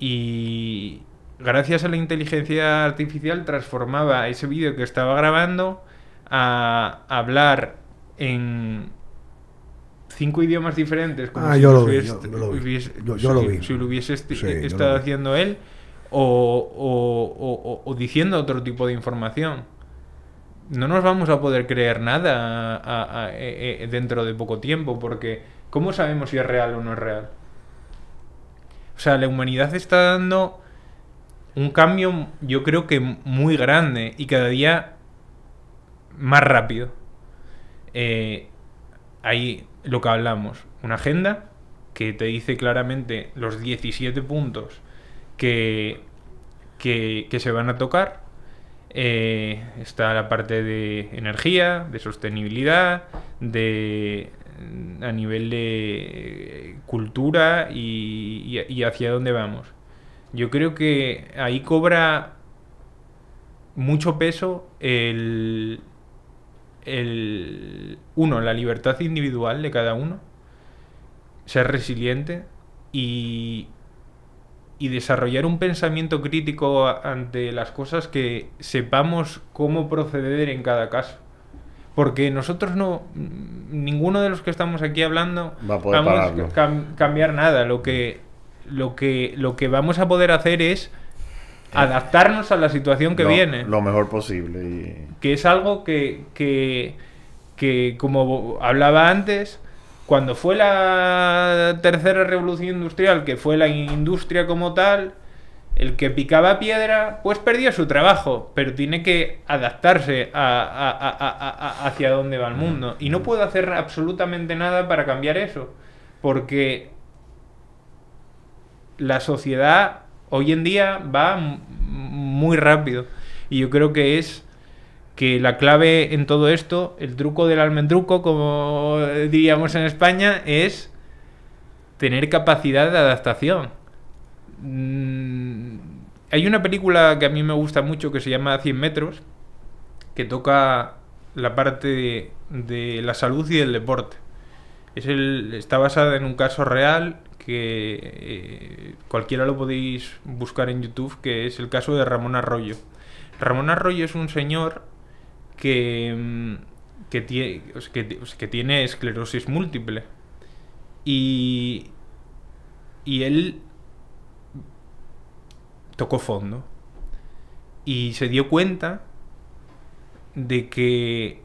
y gracias a la inteligencia artificial transformaba ese vídeo que estaba grabando a hablar en cinco idiomas diferentes como si lo hubiese, estado haciendo él o, diciendo otro tipo de información. No nos vamos a poder creer nada e, e, dentro de poco tiempo, porque ¿cómo sabemos si es real o no es real? O sea, la humanidad está dando un cambio, yo creo que muy grande y cada día más rápido. Eh, ahí lo que hablamos, una agenda que te dice claramente los 17 puntos que, se van a tocar. Eh, está la parte de energía, de sostenibilidad, de a nivel de eh, cultura y, hacia dónde vamos. Yo creo que ahí cobra mucho peso el, el uno, la libertad individual de cada uno, ser resiliente y, y desarrollar un pensamiento crítico ante las cosas que sepamos cómo proceder en cada caso. Porque nosotros no, ninguno de los que estamos aquí hablando Va a poder cambiar nada. Lo que, lo, que, lo que vamos a poder hacer es adaptarnos a la situación que viene. Lo mejor posible. Que es algo que, que, que como hablaba antes, cuando fue la tercera revolución industrial, que fue la industria como tal, el que picaba piedra, pues perdió su trabajo, pero tiene que adaptarse a, hacia dónde va el mundo. Y no puedo hacer absolutamente nada para cambiar eso, porque la sociedad hoy en día va muy rápido. Y yo creo que es que la clave en todo esto, el truco del almendruco, como diríamos en España, es tener capacidad de adaptación. Mm, hay una película que a mí me gusta mucho que se llama 100 metros, que toca la parte de, la salud y del deporte. Es el, está basada en un caso real que eh, cualquiera lo podéis buscar en YouTube, que es el caso de Ramón Arroyo. Ramón Arroyo es un señor que, mm, tiene, que, tiene esclerosis múltiple. Y, y él tocó fondo. Y se dio cuenta de que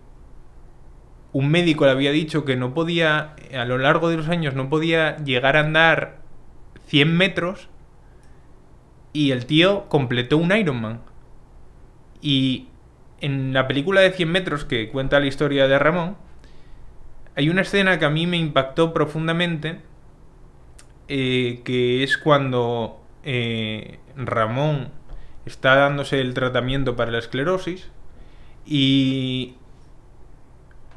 un médico le había dicho que no podía, a lo largo de los años, no podía llegar a andar 100 metros. Y el tío completó un Ironman. Y en la película de 100 metros que cuenta la historia de Ramón, hay una escena que a mí me impactó profundamente, eh, que es cuando eh, Ramón está dándose el tratamiento para la esclerosis y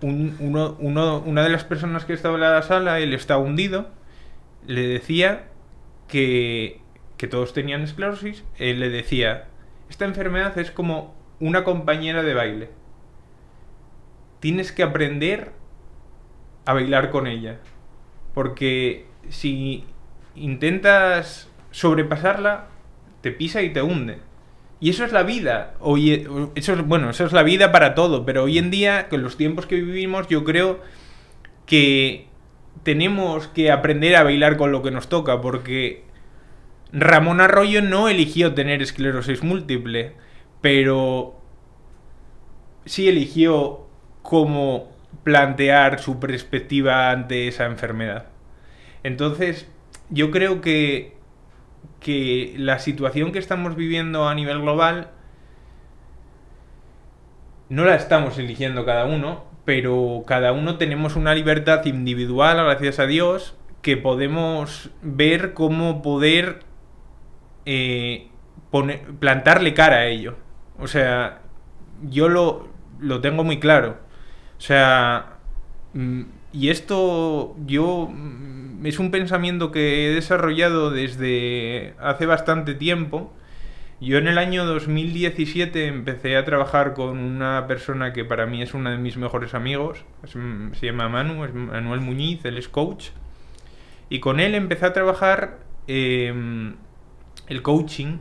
una de las personas que estaba en la sala, él está hundido, le decía que, que todos tenían esclerosis, él le decía, esta enfermedad es como una compañera de baile. Tienes que aprender a bailar con ella. Porque si intentas sobrepasarla, te pisa y te hunde. Y eso es la vida. E, o eso es, bueno, eso es la vida para todo. Pero hoy en día, con los tiempos que vivimos, yo creo que tenemos que aprender a bailar con lo que nos toca. Porque Ramón Arroyo no eligió tener esclerosis múltiple pero sí eligió cómo plantear su perspectiva ante esa enfermedad. Entonces, yo creo que, que la situación que estamos viviendo a nivel global no la estamos eligiendo cada uno, pero cada uno tenemos una libertad individual, gracias a Dios, que podemos ver cómo poder eh, plantarle cara a ello. O sea, yo lo, tengo muy claro. O sea, mm, y esto yo mm, es un pensamiento que he desarrollado desde hace bastante tiempo. Yo en el año 2017 empecé a trabajar con una persona que para mí es uno de mis mejores amigos, mm, se llama Manuel Muñiz, él es coach, y con él empecé a trabajar em, el coaching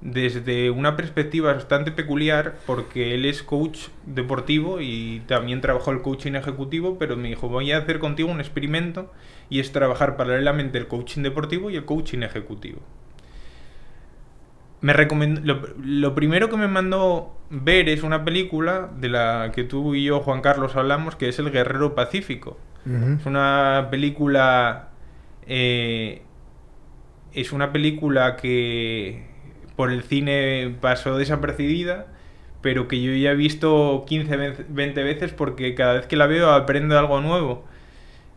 desde una perspectiva bastante peculiar porque él es coach deportivo y también trabajó el coaching ejecutivo, pero me dijo, voy a hacer contigo un experimento y es trabajar paralelamente el coaching deportivo y el coaching ejecutivo. Me lo, primero que me mandó ver es una película de la que tú y yo, Juan Carlos, hablamos, que es El Guerrero Pacífico. Es una película... Eh, es una película que por el cine pasó desapercibida, pero que yo ya he visto 15, 20 veces porque cada vez que la veo aprendo algo nuevo.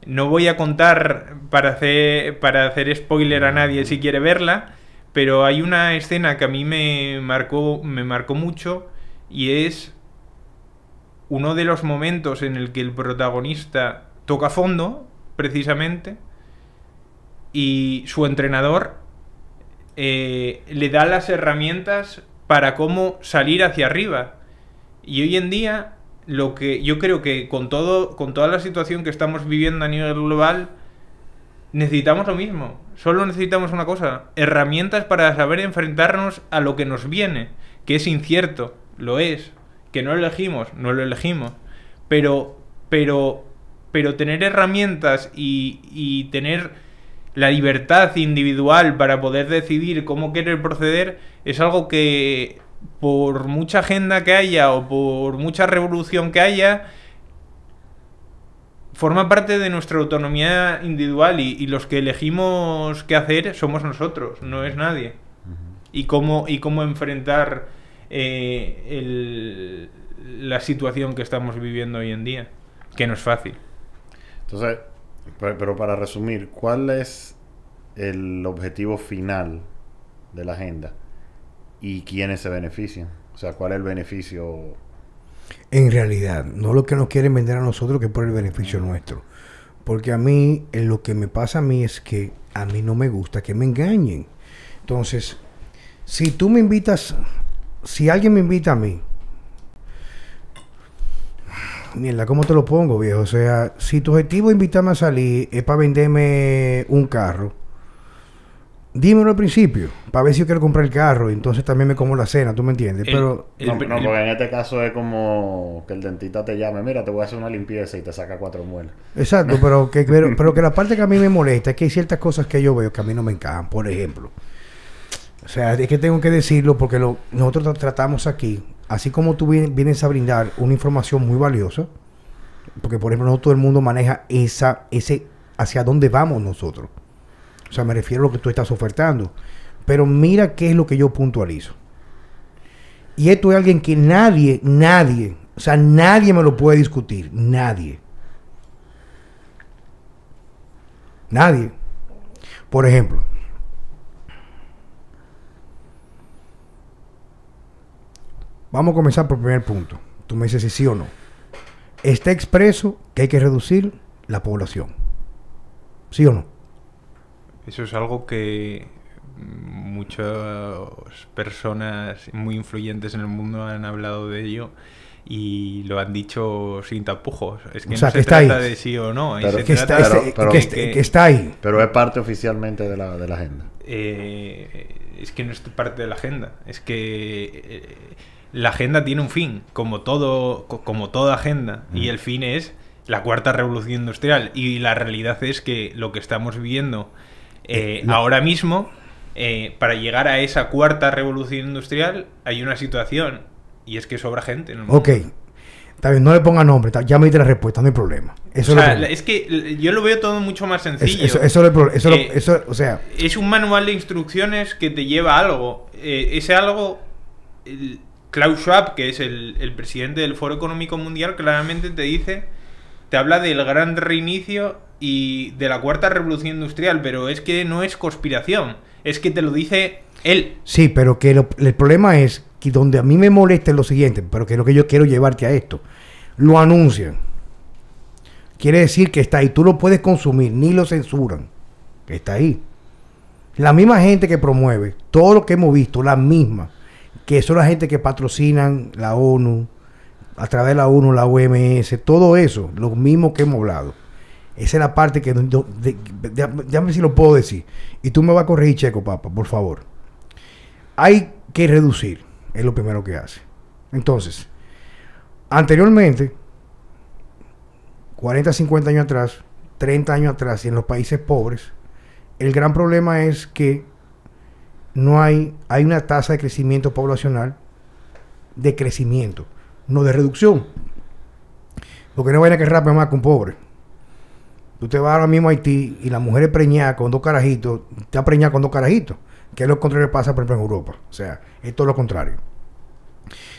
No voy a contar para hacer, para hacer spoiler a nadie si quiere verla, pero hay una escena que a mí me marcó, me marcó mucho y es uno de los momentos en el que el protagonista toca fondo, precisamente, y su entrenador eh, le da las herramientas para cómo salir hacia arriba. Y hoy en día, lo que yo creo que con todo, con toda la situación que estamos viviendo a nivel global, necesitamos lo mismo. Solo necesitamos una cosa, herramientas para saber enfrentarnos a lo que nos viene, que es incierto, lo es, que no lo elegimos, no lo elegimos, pero, pero, pero tener herramientas y, y tener la libertad individual para poder decidir cómo querer proceder es algo que por mucha agenda que haya o por mucha revolución que haya, forma parte de nuestra autonomía individual y, los que elegimos qué hacer somos nosotros, no es nadie. Y cómo, y cómo enfrentar eh, la situación que estamos viviendo hoy en día, que no es fácil. Entonces, pero, para resumir, ¿cuál es el objetivo final de la agenda? ¿Y quiénes se benefician? O sea, ¿cuál es el beneficio? En realidad, no lo que nos quieren vender a nosotros, que es por el beneficio nuestro. Porque a mí, lo que me pasa a mí es que a mí no me gusta que me engañen. Entonces, si tú me invitas, si alguien me invita a mí mierda, ¿cómo te lo pongo, viejo? O sea, si tu objetivo es invitarme a salir es para venderme un carro, dímelo al principio, para ver si yo quiero comprar el carro, y entonces también me como la cena, ¿tú me entiendes? Pero no, porque en este caso es como que el dentista te llame, mira, te voy a hacer una limpieza y te saca cuatro muelas. Exacto, *laughs* pero que, pero, que la parte que a mí me molesta es que hay ciertas cosas que yo veo que a mí no me encajan, por ejemplo. O sea, es que tengo que decirlo porque nosotros tratamos aquí así como tú vienes a brindar una información muy valiosa, porque por ejemplo no todo el mundo maneja esa, ese hacia dónde vamos nosotros. O sea, me refiero a lo que tú estás ofertando. Pero mira qué es lo que yo puntualizo. Y esto es alguien que nadie, nadie, o sea, nadie me lo puede discutir. Nadie. Nadie. Por ejemplo, Vamos a comenzar por el primer punto. Tú me dices si sí o no. Está expreso que hay que reducir la población. ¿Sí o no? Eso es algo que muchas personas muy influyentes en el mundo han hablado de ello y lo han dicho sin tapujos. Es que no se está trata ahí. de sí o no. Pero, está, ahí. Pero es parte oficialmente de la, agenda. Eh, es que no es parte de la agenda. Es que eh, la agenda tiene un fin, como, todo, como toda agenda, y el fin es la cuarta revolución industrial. Y la realidad es que lo que estamos viviendo eh, eh, ahora mismo, eh, para llegar a esa cuarta revolución industrial, hay una situación, y es que sobra gente. Ok, no le ponga nombre, ya me la respuesta, no hay problema. o es que yo lo veo todo mucho más sencillo. Eso, Es un manual de instrucciones que te lleva a algo. ese algo Klaus Schwab, que es el, presidente del Foro Económico Mundial, claramente te dice, te habla del gran reinicio y de la cuarta revolución industrial, pero es que no es conspiración, es que te lo dice él. Sí, pero que el problema es que donde a mí me molesta es lo siguiente, pero que es lo que yo quiero llevarte a esto, lo anuncian. Quiere decir que está ahí, tú lo puedes consumir, ni lo censuran, está ahí. La misma gente que promueve, todo lo que hemos visto, la misma que son la gente que patrocinan la ONU, a través de la ONU, la OMS, todo eso, lo mismo que hemos hablado. Esa es la parte que. Déjame si lo puedo decir. Y tú me vas a corregir, Checo, papá, por favor. Hay que reducir, es lo primero que hace. Entonces, anteriormente, 40, 50 años atrás, 30 años atrás, y en los países pobres, el gran problema es que no hay, hay una tasa de crecimiento poblacional de crecimiento, no de reducción. Porque no vayan a que rape más que un pobre. Tú te vas ahora mismo a Haití y la mujer es preñada con dos carajitos, está preñada con dos carajitos, que es lo contrario que pasa, por ejemplo, en Europa. O sea, es todo lo contrario.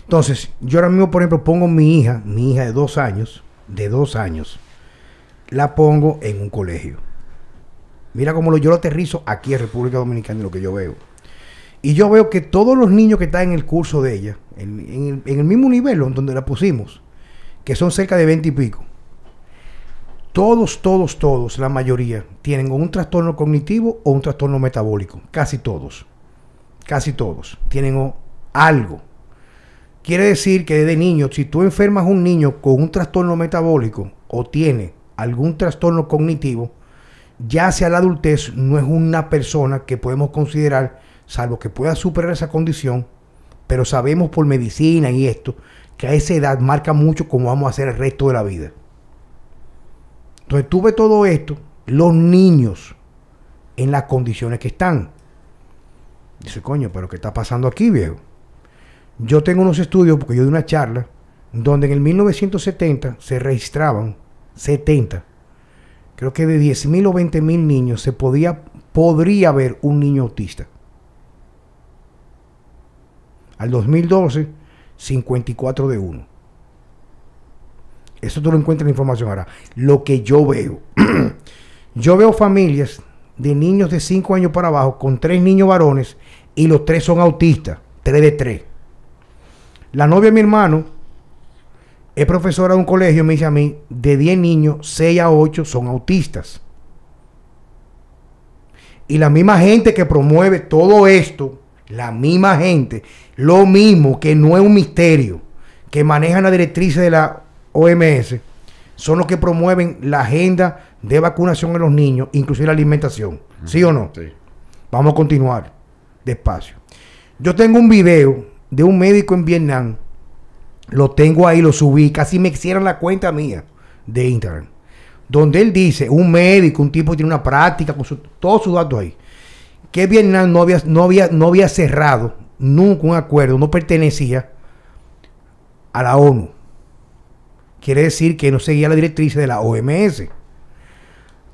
Entonces, yo ahora mismo, por ejemplo, pongo mi hija, mi hija de dos años, de dos años, la pongo en un colegio. Mira cómo lo, yo lo aterrizo aquí en República Dominicana y lo que yo veo. Y yo veo que todos los niños que están en el curso de ella, en, el mismo nivel donde la pusimos, que son cerca de 20 y pico, todos, todos, todos, la mayoría, tienen un trastorno cognitivo o un trastorno metabólico. Casi todos. Casi todos. Tienen algo. Quiere decir que desde niño, si tú enfermas a un niño con un trastorno metabólico o tiene algún trastorno cognitivo, ya sea la adultez no es una persona que podemos considerar salvo que pueda superar esa condición, pero sabemos por medicina y esto, que a esa edad marca mucho cómo vamos a hacer el resto de la vida. Entonces tú ves todo esto, los niños, en las condiciones que están. Dice, coño, pero ¿qué está pasando aquí, viejo? Yo tengo unos estudios, porque yo di una charla, donde en el 1970 se registraban 70, creo que de 10.000 o 20.000 niños se podía, podría haber un niño autista. Al 2012, 54 de 1. Eso tú lo encuentras en la información ahora. Lo que yo veo. *clears throat* yo veo familias de niños de 5 años para abajo con tres niños varones y los tres son autistas. 3 de 3. La novia de mi hermano es profesora de un colegio, me dice a mí, de 10 niños, 6 a 8 son autistas. Y la misma gente que promueve todo esto la misma gente, lo mismo, que no es un misterio, que manejan la directriz de la OMS, son los que promueven la agenda de vacunación en los niños, inclusive la alimentación. ¿Sí o no? Vamos a continuar despacio. Yo tengo un video de un médico en Vietnam, lo tengo ahí, lo subí, casi me hicieron la cuenta mía de internet donde él dice, un médico, un tipo tiene una práctica con todos sus datos ahí, que Vietnam no había, no había, cerrado nunca un acuerdo, no pertenecía a la ONU. Quiere decir que no seguía la directriz de la OMS.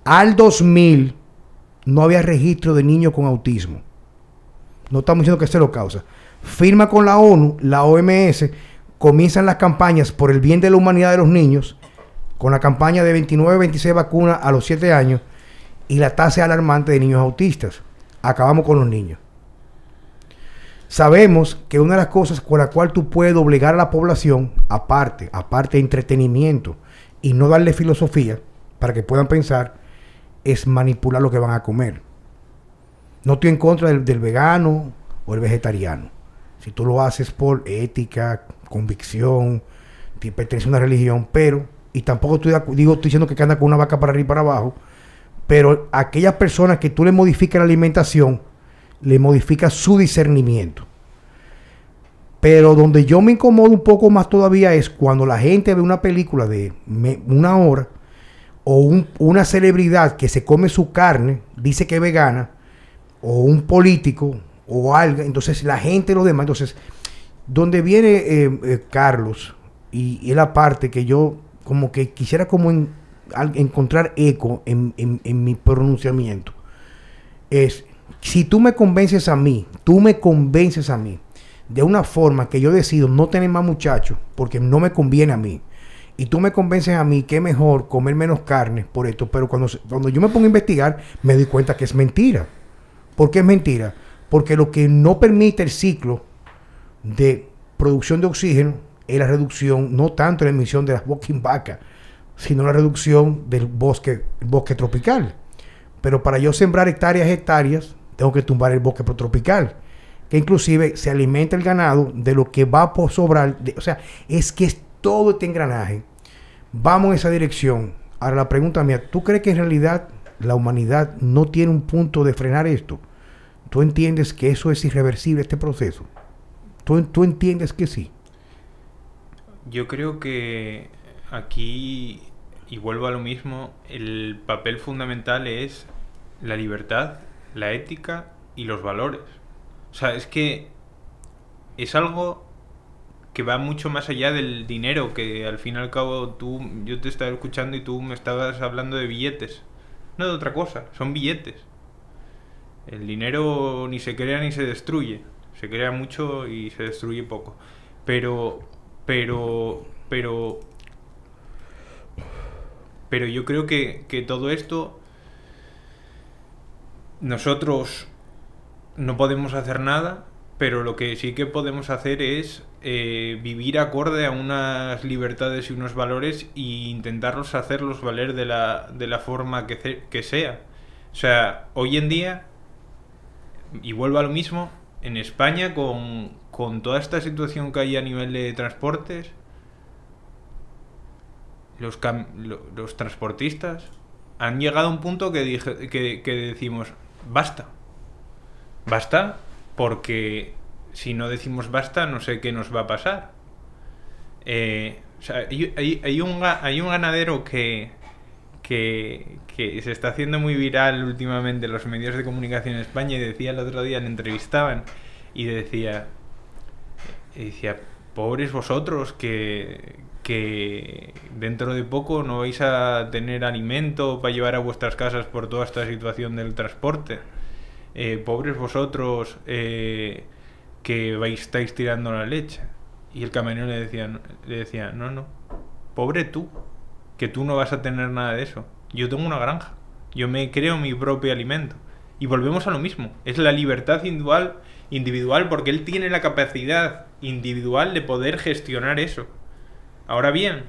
Al 2000 no había registro de niños con autismo. No estamos diciendo que se lo causa. Firma con la ONU, la OMS, comienzan las campañas por el bien de la humanidad de los niños, con la campaña de 29-26 vacunas a los 7 años y la tasa alarmante de niños autistas acabamos con los niños. Sabemos que una de las cosas con la cual tú puedes obligar a la población, aparte, aparte de entretenimiento y no darle filosofía para que puedan pensar, es manipular lo que van a comer. No estoy en contra del, vegano o el vegetariano. Si tú lo haces por ética, convicción, pertenece a una religión, pero, y tampoco estoy, digo, estoy diciendo que anda con una vaca para arriba y para abajo, pero aquellas personas que tú le modificas la alimentación, le modificas su discernimiento. Pero donde yo me incomodo un poco más todavía es cuando la gente ve una película de una hora o una celebridad que se come su carne, dice que es vegana, o un político o algo. Entonces la gente, lo demás. Entonces, donde viene eh, eh, Carlos y, es la parte que yo como que quisiera como en, encontrar eco en, mi pronunciamiento es, si tú me convences a mí, tú me convences a mí de una forma que yo decido no tener más muchachos porque no me conviene a mí. Y tú me convences a mí que es mejor comer menos carne por esto, pero cuando, cuando yo me pongo a investigar me doy cuenta que es mentira. porque es mentira? Porque lo que no permite el ciclo de producción de oxígeno es la reducción, no tanto la emisión de las walking vacas, sino la reducción del bosque, bosque tropical. Pero para yo sembrar hectáreas, hectáreas, tengo que tumbar el bosque tropical, que inclusive se alimenta el ganado de lo que va por sobrar. o sea, es que es todo este engranaje. Vamos en esa dirección. Ahora la pregunta mía, ¿tú crees que en realidad la humanidad no tiene un punto de frenar esto? ¿Tú entiendes que eso es irreversible, este proceso? ¿Tú, tú entiendes que sí? Yo creo que aquí y vuelvo a lo mismo, el papel fundamental es la libertad, la ética y los valores. O sea, es que es algo que va mucho más allá del dinero, que al fin y al cabo tú, yo te estaba escuchando y tú me estabas hablando de billetes. No de otra cosa, son billetes. El dinero ni se crea ni se destruye. Se crea mucho y se destruye poco. Pero, pero, pero pero yo creo que, todo esto nosotros no podemos hacer nada, pero lo que sí que podemos hacer es eh, vivir acorde a unas libertades y unos valores e intentarlos hacerlos valer de la, forma que, sea. O sea, hoy en día, y vuelvo a lo mismo, en España con, con toda esta situación que hay a nivel de transportes, los, transportistas han llegado a un punto que, que, decimos, basta. Basta porque si no decimos basta, no sé qué nos va a pasar. Eh, hay, un, hay un ganadero que, que, se está haciendo muy viral últimamente en los medios de comunicación en España y decía el otro día, le entrevistaban y decía, y decía pobres vosotros que, que dentro de poco no vais a tener alimento para llevar a vuestras casas por toda esta situación del transporte. Eh, pobres vosotros eh, que vais, estáis tirando la leche. Y el camionero le decía, le decía, no, no, pobre tú, que tú no vas a tener nada de eso. Yo tengo una granja, yo me creo mi propio alimento. Y volvemos a lo mismo, es la libertad individual, individual porque él tiene la capacidad individual de poder gestionar eso Ahora bien,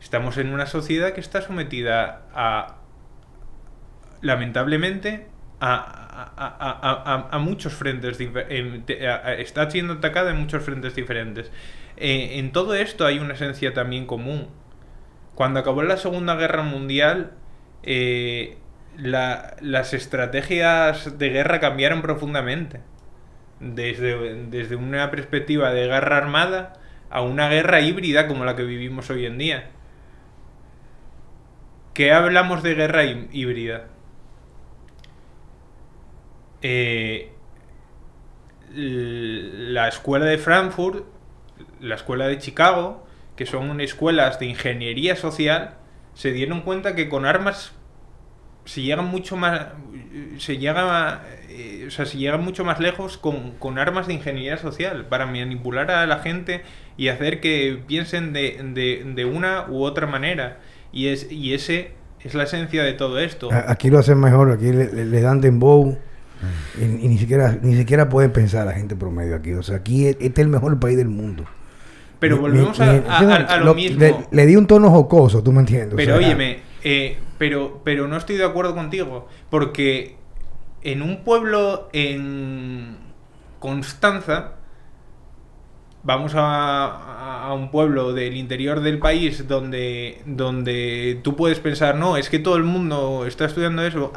estamos en una sociedad que está sometida a, lamentablemente, a, muchos frentes, está siendo atacada en muchos frentes diferentes. Eh, en todo esto hay una esencia también común. Cuando acabó la Segunda Guerra Mundial, eh, las estrategias de guerra cambiaron profundamente. desde una perspectiva de guerra armada a una guerra híbrida como la que vivimos hoy en día. ¿Qué hablamos de guerra híbrida? Eh, la escuela de Frankfurt, la escuela de Chicago, que son escuelas de ingeniería social, se dieron cuenta que con armas se llegan mucho más se llega eh, o sea, se llegan mucho más lejos con, con, armas de ingeniería social para manipular a la gente y hacer que piensen de, una u otra manera y es y ese es la esencia de todo esto aquí lo hacen mejor aquí le, dan dembow mm. y, y, ni siquiera ni siquiera pueden pensar la gente promedio aquí o sea aquí e, este es el mejor país del mundo pero volvemos a, lo, mismo le, di un tono jocoso tú me entiendes pero óyeme eh, pero, pero no estoy de acuerdo contigo, porque en un pueblo en Constanza, vamos a, un pueblo del interior del país donde, donde tú puedes pensar, no, es que todo el mundo está estudiando eso,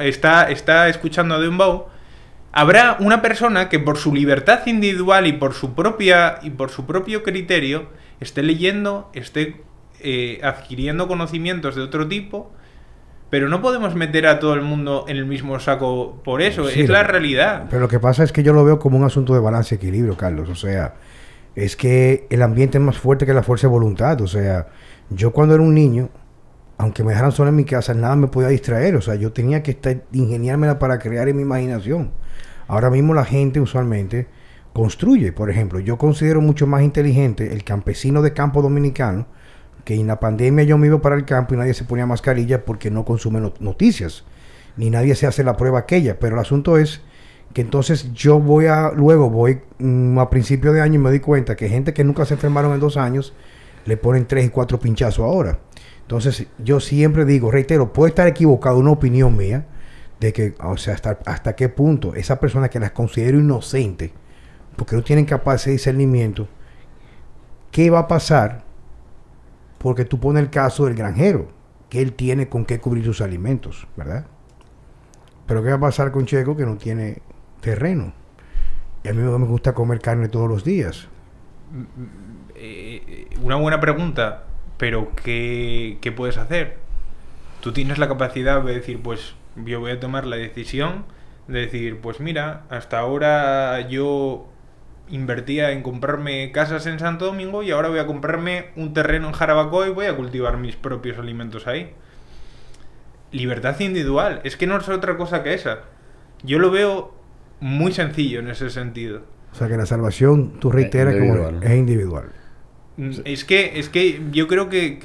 está, está escuchando a Dunbow, habrá una persona que por su libertad individual y por su propia y por su propio criterio esté leyendo, esté eh, adquiriendo conocimientos de otro tipo, pero no podemos meter a todo el mundo en el mismo saco por eso, es la realidad. Pero lo que pasa es que yo lo veo como un asunto de balance y equilibrio, Carlos. O sea, es que el ambiente es más fuerte que la fuerza de voluntad. O sea, yo cuando era un niño, aunque me dejaran solo en mi casa, nada me podía distraer. O sea, yo tenía que estar, ingeniármela para crear en mi imaginación. Ahora mismo la gente usualmente construye. Por ejemplo, yo considero mucho más inteligente el campesino de campo dominicano que en la pandemia yo me iba para el campo y nadie se ponía mascarilla porque no consume noticias, ni nadie se hace la prueba aquella, pero el asunto es que entonces yo voy a, luego voy mm, a principio de año y me doy cuenta que gente que nunca se enfermaron en dos años, le ponen tres y cuatro pinchazos ahora. Entonces yo siempre digo, reitero, puede estar equivocado una opinión mía de que, o sea, hasta, hasta qué punto esas personas que las considero inocentes, porque no tienen capacidad de discernimiento, ¿qué va a pasar porque tú pones el caso del granjero, que él tiene con qué cubrir sus alimentos, ¿verdad? Pero ¿qué va a pasar con Checo que no tiene terreno? Y a mí me gusta comer carne todos los días. Eh, una buena pregunta, pero ¿qué, ¿qué, puedes hacer? Tú tienes la capacidad de decir, pues yo voy a tomar la decisión de decir, pues mira, hasta ahora yo invertía en comprarme casas en Santo Domingo y ahora voy a comprarme un terreno en Jarabacoa y voy a cultivar mis propios alimentos ahí. Libertad individual, es que no es otra cosa que esa. Yo lo veo muy sencillo en ese sentido. O sea que la salvación, tú reiteras, es es individual. Mm, es que, es que yo creo que,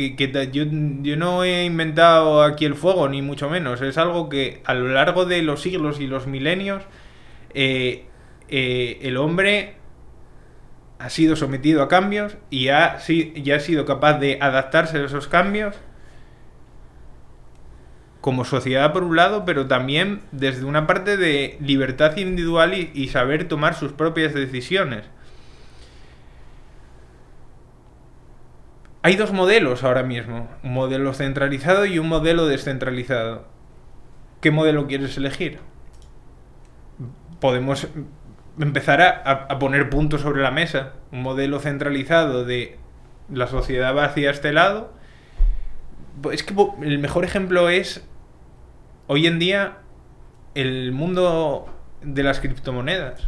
yo, no he inventado aquí el fuego, ni mucho menos. Es algo que a lo largo de los siglos y los milenios eh, eh, el hombre ha sido sometido a cambios y ha, ha sido capaz de adaptarse a esos cambios como sociedad por un lado, pero también desde una parte de libertad individual y saber tomar sus propias decisiones. Hay dos modelos ahora mismo, un modelo centralizado y un modelo descentralizado. ¿Qué modelo quieres elegir? Podemos empezar a, poner puntos sobre la mesa, un modelo centralizado de la sociedad vacía hacia este lado. Pues es que el mejor ejemplo es hoy en día el mundo de las criptomonedas.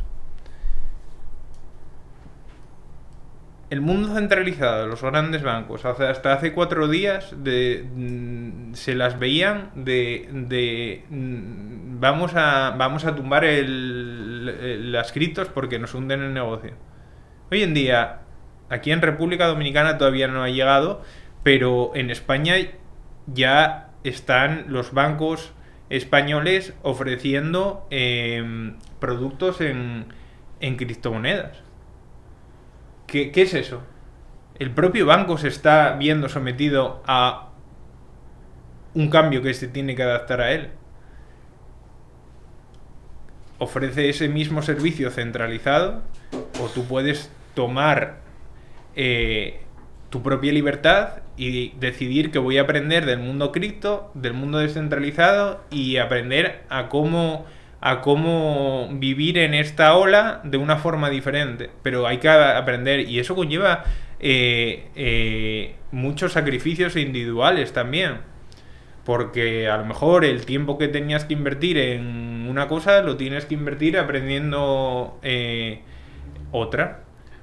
el mundo centralizado los grandes bancos hasta hace cuatro días mm, se las veían de, mm, vamos, a, vamos a tumbar las criptos porque nos hunden el negocio. Hoy en día, aquí en República Dominicana todavía no ha llegado, pero en España ya están los bancos españoles ofreciendo em, productos en criptomonedas. ¿Qué, es eso? ¿El propio banco se está viendo sometido a un cambio que se tiene que adaptar a él? ofrece ese mismo servicio centralizado o tú puedes tomar eh, tu propia libertad y decidir que voy a aprender del mundo cripto, del mundo descentralizado y aprender a cómo a cómo vivir en esta ola de una forma diferente. Pero hay que aprender y eso conlleva eh, eh, muchos sacrificios individuales también. Porque a lo mejor el tiempo que tenías que invertir en una cosa lo tienes que invertir aprendiendo eh, otra.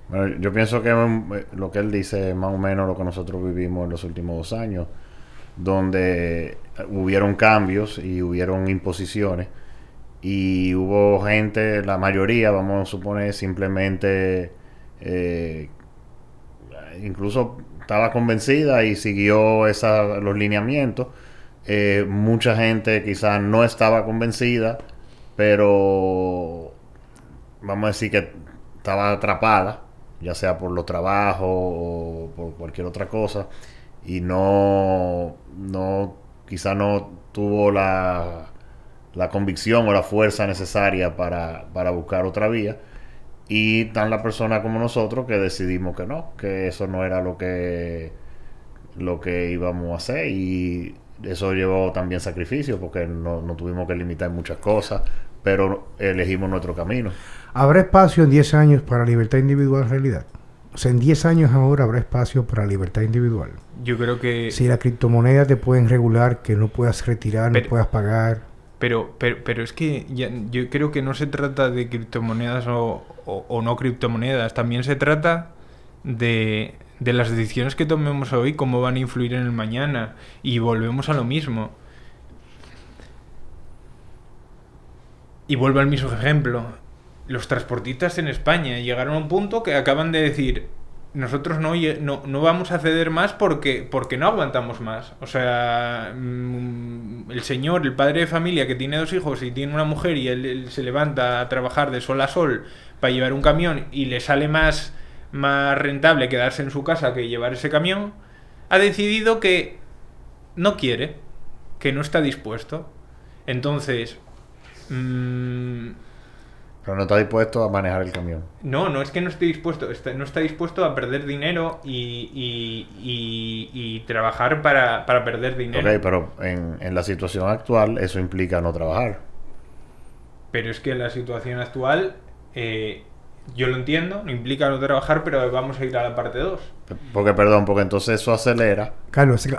Bueno, yo pienso que mm, lo que él dice es más o menos lo que nosotros vivimos en los últimos dos años, donde hubieron cambios y hubieron imposiciones y hubo gente, la mayoría, vamos a suponer, simplemente eh, incluso estaba convencida y siguió esa, los lineamientos. Eh, mucha gente quizás no estaba convencida, pero vamos a decir que estaba atrapada, ya sea por los trabajos o por cualquier otra cosa, y no, no quizás no tuvo la la convicción o la fuerza necesaria para, para buscar otra vía. Y tan la persona como nosotros que decidimos que no, que eso no era lo que, lo que íbamos a hacer. Y eso llevó también sacrificio porque no, no tuvimos que limitar muchas cosas, pero elegimos nuestro camino. ¿Habrá espacio en 10 años para libertad individual en realidad? O sea, en 10 años ahora habrá espacio para libertad individual. Yo creo que... Si las criptomonedas te pueden regular, que no puedas retirar, no puedas pagar. Pero, es que yo creo que no se trata de criptomonedas o, o, no criptomonedas, también se trata de, de, las decisiones que tomemos hoy, cómo van a influir en el mañana, y volvemos a lo mismo. Y vuelvo al mismo ejemplo. Los transportistas en España llegaron a un punto que acaban de decir, nosotros no, vamos a ceder más porque, porque no aguantamos más. O sea, mm, el señor, el padre de familia que tiene dos hijos y tiene una mujer y él, se levanta a trabajar de sol a sol para llevar un camión y le sale más, más rentable quedarse en su casa que llevar ese camión, ha decidido que no quiere, que no está dispuesto. Entonces... Mm, pero no está dispuesto a manejar el camión. No, no es que no esté dispuesto, este, no está dispuesto a perder dinero y, trabajar para, perder dinero. Ok, pero en, la situación actual eso implica no trabajar. Pero es que en la situación actual, eh, yo lo entiendo, no implica no trabajar, pero vamos a ir a la parte 2. Porque, perdón, porque entonces eso acelera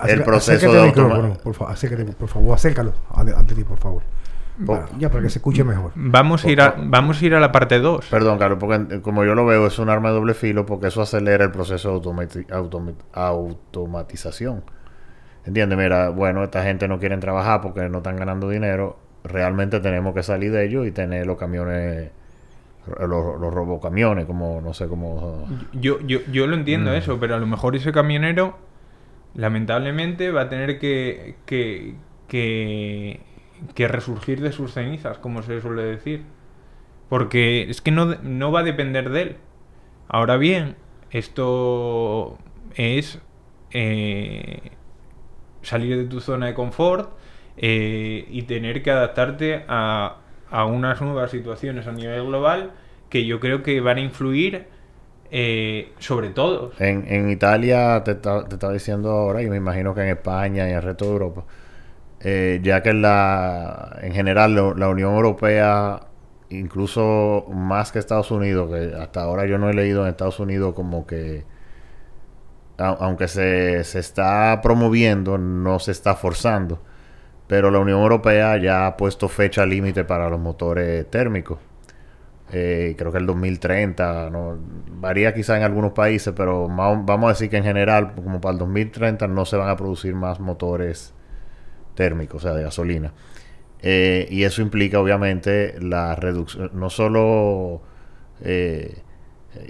el proceso de Por, favor, acércate, por favor, acércalo ante por favor ya para que se escuche mejor. Vamos, a ir a, vamos a ir a la parte 2. Perdón, claro, porque como yo lo veo, es un arma de doble filo porque eso acelera el proceso de automatización. ¿Entiendes? Mira, bueno, esta gente no quiere trabajar porque no están ganando dinero. Realmente tenemos que salir de ellos y tener los camiones, los, los robocamiones, como no sé cómo. Yo, yo, yo lo entiendo mm. eso, pero a lo mejor ese camionero, lamentablemente, va a tener que, que que resurgir de sus cenizas, como se suele decir. Porque es que no, va a depender de él. Ahora bien, esto es eh, salir de tu zona de confort eh, y tener que adaptarte a, a, unas nuevas situaciones a nivel global que yo creo que van a influir eh, sobre todo. En, en Italia, te, te diciendo ahora, y me imagino que en España y en el resto de Europa, eh, ya que la, en general la Unión Europea, incluso más que Estados Unidos, que hasta ahora yo no he leído en Estados Unidos como que, aunque se, se está promoviendo, no se está forzando. Pero la Unión Europea ya ha puesto fecha límite para los motores térmicos. Eh, creo que el 2030, varía quizá en algunos países, pero vamos a decir que en general, como para el 2030, no se van a producir más motores térmico, o sea, de gasolina. Eh, y eso implica, obviamente, la reducción, no solo eh,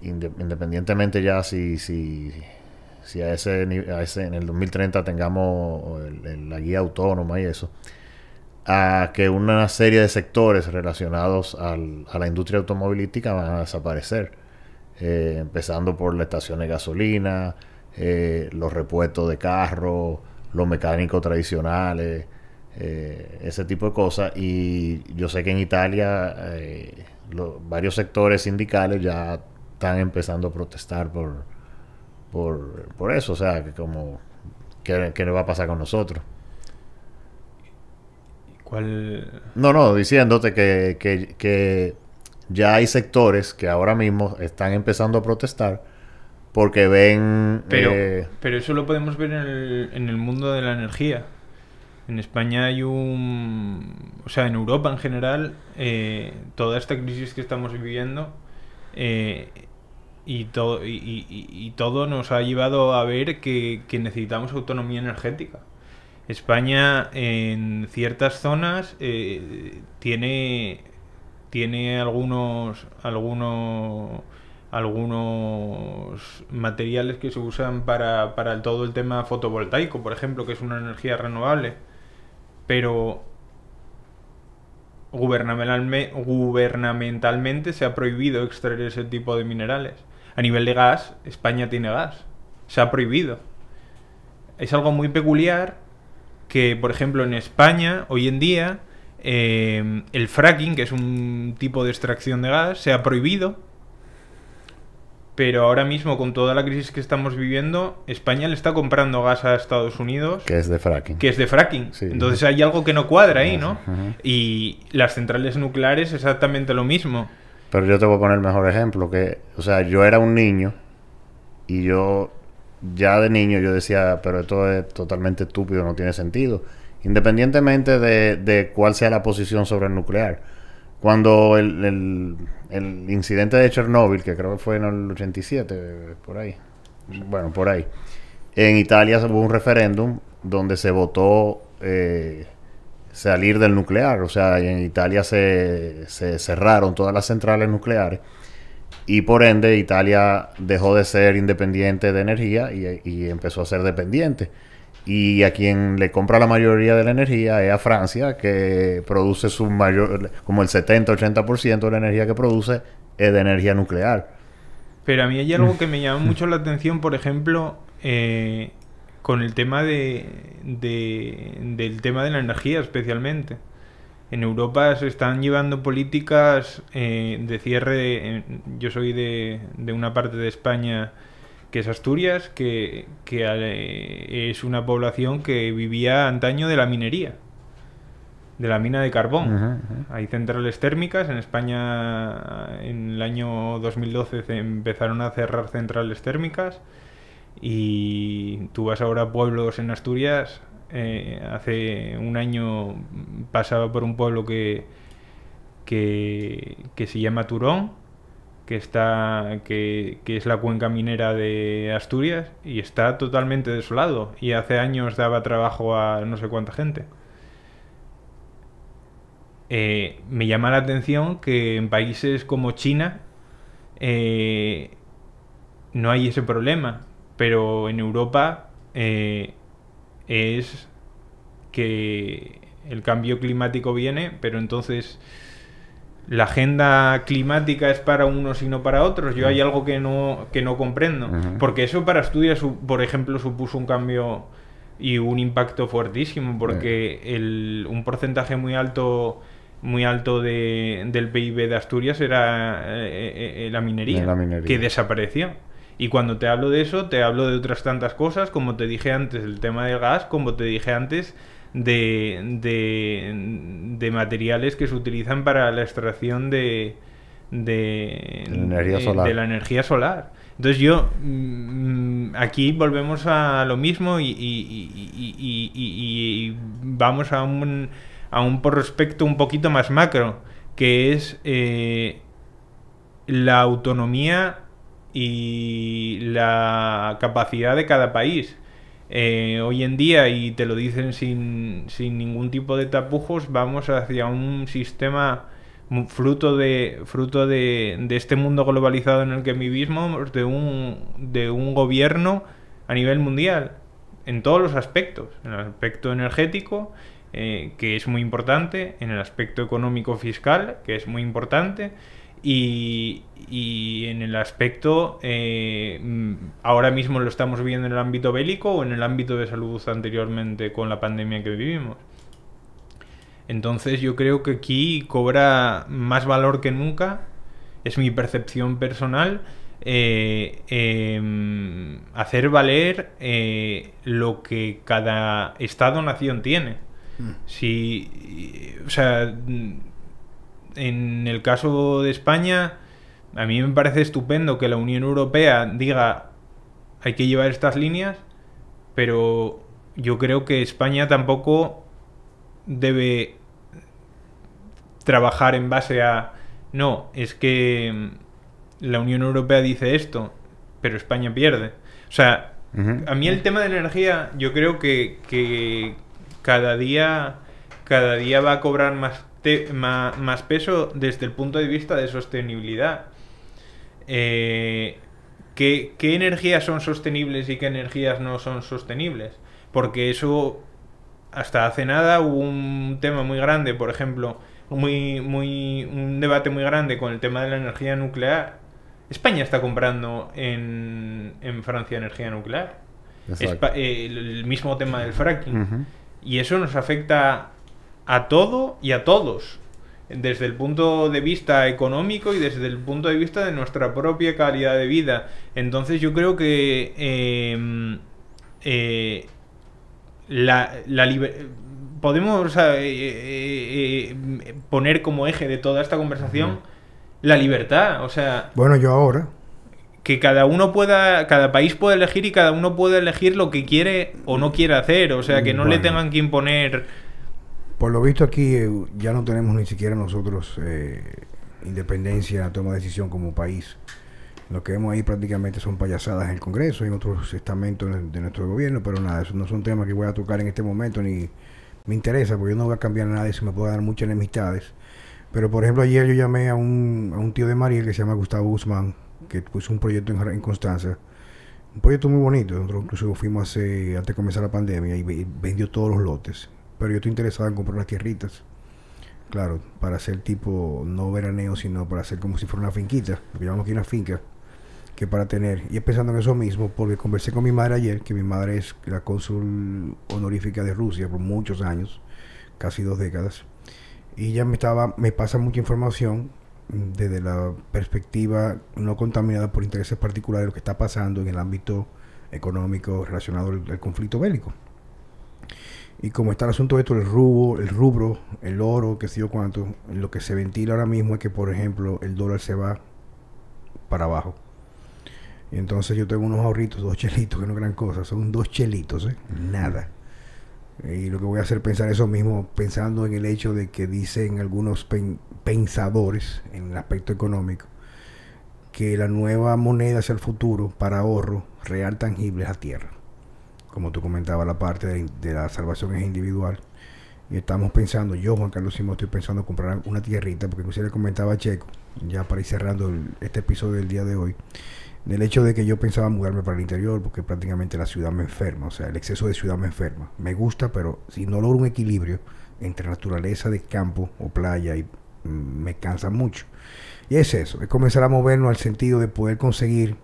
independientemente ya si, si, si a, ese, en el 2030 tengamos la guía autónoma y eso, a que una serie de sectores relacionados a la industria automovilística van a desaparecer, eh, empezando por las estaciones de gasolina, los repuestos de carros, los mecánicos tradicionales, eh, ese tipo de cosas. Y yo sé que en Italia eh, varios sectores sindicales ya están empezando a protestar por, por, eso, o sea, que como, ¿qué, ¿qué va a pasar con nosotros? ¿Cuál? No, no, diciéndote que ya hay sectores que ahora mismo están empezando a protestar porque ven... Pero, eh, pero eso lo podemos ver en el, en el mundo de la energía. En España hay un... O sea, en Europa en general, eh, toda esta crisis que estamos viviendo eh, y, todo, y, todo nos ha llevado a ver que, necesitamos autonomía energética. España en ciertas zonas tiene, tiene algunos, algunos algunos materiales que se usan para, todo el tema fotovoltaico, por ejemplo, que es una energía renovable. Pero gubernamentalmente se ha prohibido extraer ese tipo de minerales. A nivel de gas, España tiene gas. Se ha prohibido. Es algo muy peculiar que, por ejemplo, en España, hoy en día, eh, el fracking, que es un tipo de extracción de gas, se ha prohibido pero ahora mismo con toda la crisis que estamos viviendo, España le está comprando gas a Estados Unidos. Que es de fracking. Que es de fracking. Entonces hay algo que no cuadra ahí, ¿no? Y las centrales nucleares exactamente lo mismo. Pero yo te voy a poner el mejor ejemplo, que, o sea, yo era un niño y yo ya de niño yo decía, pero esto es totalmente estúpido, no tiene sentido, independientemente de, de cuál sea la posición sobre el nuclear. Cuando el, incidente de Chernóbil, que creo que fue en el 87, por ahí. Bueno, por ahí. En Italia hubo un referéndum donde se votó eh, salir del nuclear. O sea, en Italia se, cerraron todas las centrales nucleares y por ende Italia dejó de ser independiente de energía y empezó a ser dependiente. Y a quien le compra la mayoría de la energía es a Francia, que produce su mayor, como el 70-80% de la energía que produce es de energía nuclear. Pero a mí hay algo que me *laughs* llama mucho la atención, por ejemplo, eh, con el tema de, del tema de la energía especialmente. En Europa se están llevando políticas eh, de cierre. yo soy de, de una parte de España que es Asturias, que, eh, es una población que vivía antaño de la minería, de la mina de carbón. Hay centrales térmicas, en España en el año 2012 empezaron a cerrar centrales térmicas y tú vas ahora a pueblos en Asturias, eh, hace un año pasaba por un pueblo que, que se llama Turón, que, está, que, es la cuenca minera de Asturias y está totalmente desolado y hace años daba trabajo a no sé cuánta gente. Eh, me llama la atención que en países como China eh, no hay ese problema, pero en Europa eh, es que el cambio climático viene, pero entonces la agenda climática es para unos y no para otros. Yo hay algo que no, que no comprendo. Porque eso para Asturias, por ejemplo, supuso un cambio y un impacto fuertísimo, porque el, un porcentaje muy alto muy alto de, del PIB de Asturias era eh, eh, eh, la, minería, la, minería, que desapareció. Y cuando te hablo de eso, te hablo de otras tantas cosas, como te dije antes, el tema del gas, como te dije antes, de, de, materiales que se utilizan para la extracción de, de, la energía solar. Entonces yo, mm, mm, aquí volvemos a lo mismo y, vamos a un, a un prospecto un poquito más macro, que es eh, la autonomía y la capacidad de cada país. Eh, hoy en día, y te lo dicen sin, sin ningún tipo de tapujos, vamos hacia un sistema fruto de fruto de, de, este mundo globalizado en el que vivimos de un de un gobierno a nivel mundial en todos los aspectos en el aspecto energético eh, que es muy importante en el aspecto económico fiscal que es muy importante y, en el aspecto, eh, mm, ahora mismo lo estamos viendo en el ámbito bélico o en el ámbito de salud anteriormente con la pandemia que vivimos. Entonces yo creo que aquí cobra más valor que nunca, es mi percepción personal, eh, em, hacer valer eh, lo que cada Estado-nación tiene. Mm. Si, o sea, en el caso de España, a mí me parece estupendo que la Unión Europea diga hay que llevar estas líneas, pero yo creo que España tampoco debe trabajar en base a no, es que mm, la Unión Europea dice esto, pero España pierde. O sea, a mí el tema de la energía, yo creo que, que cada día cada día va a cobrar más más peso desde el punto de vista de sostenibilidad. Eh, ¿qué, energías son sostenibles y qué energías no son sostenibles? Porque eso, hasta hace nada, hubo un tema muy grande, por ejemplo, muy, muy, un debate muy grande con el tema de la energía nuclear. España está comprando en, Francia energía nuclear. Eh, el mismo tema del fracking. Y eso nos afecta a todo y a todos, desde el punto de vista económico y desde el punto de vista de nuestra propia calidad de vida. Entonces yo creo que em, eh, la, la podemos eh, eh, em, poner como eje de toda esta conversación la libertad, o sea... Bueno, yo ahora que cada uno pueda, cada país puede elegir y cada uno puede elegir lo que quiere o no quiere hacer. O sea, que no le tengan que imponer por lo visto aquí eh, ya no tenemos ni siquiera nosotros eh, independencia en la toma de decisión como país. Lo que vemos ahí prácticamente son payasadas en el Congreso y en otros estamentos de nuestro gobierno, pero nada, eso no son temas que voy a tocar en este momento ni me interesa, porque yo no voy a cambiar nada y se me puede dar muchas enemistades. Pero por ejemplo, ayer yo llamé a un, tío de Mariel que se llama Gustavo Guzmán, que puso un proyecto en, Constanza, un proyecto muy bonito. Nosotros incluso fuimos hace, antes de comenzar la pandemia y vendió todos los lotes pero yo estoy interesado en comprar unas tierritas. Claro, para hacer tipo, no veraneo, sino para hacer como si fuera una finquita. Lo que una finca, que para tener. Y empezando pensando en eso mismo, porque conversé con mi madre ayer, que mi madre es la cónsul honorífica de Rusia por muchos años, casi dos décadas. Y ella me, estaba, me pasa mucha información desde la perspectiva no contaminada por intereses particulares de lo que está pasando en el ámbito económico relacionado al conflicto bélico. Y como está el asunto de esto, el rubro, el rubro, el oro, qué sé yo cuánto, lo que se ventila ahora mismo es que, por ejemplo, el dólar se va para abajo. Y entonces yo tengo unos ahorritos, dos chelitos, que no es gran cosa, son dos chelitos, ¿eh? nada. Y lo que voy a hacer pensar eso mismo, pensando en el hecho de que dicen algunos pensadores en el aspecto económico que la nueva moneda es el futuro para ahorro real tangible a la tierra como tú comentabas, la parte de, la salvación es individual. Y estamos pensando, yo Juan Carlos Simón estoy pensando comprar una tierrita, porque usted le comentaba a Checo, ya para ir cerrando este episodio del día de hoy, del hecho de que yo pensaba mudarme para el interior, porque prácticamente la ciudad me enferma, o sea, el exceso de ciudad me enferma. Me gusta, pero si no logro un equilibrio entre naturaleza de campo o playa, y mm, me cansa mucho. Y es eso, es comenzar a movernos al sentido de poder conseguir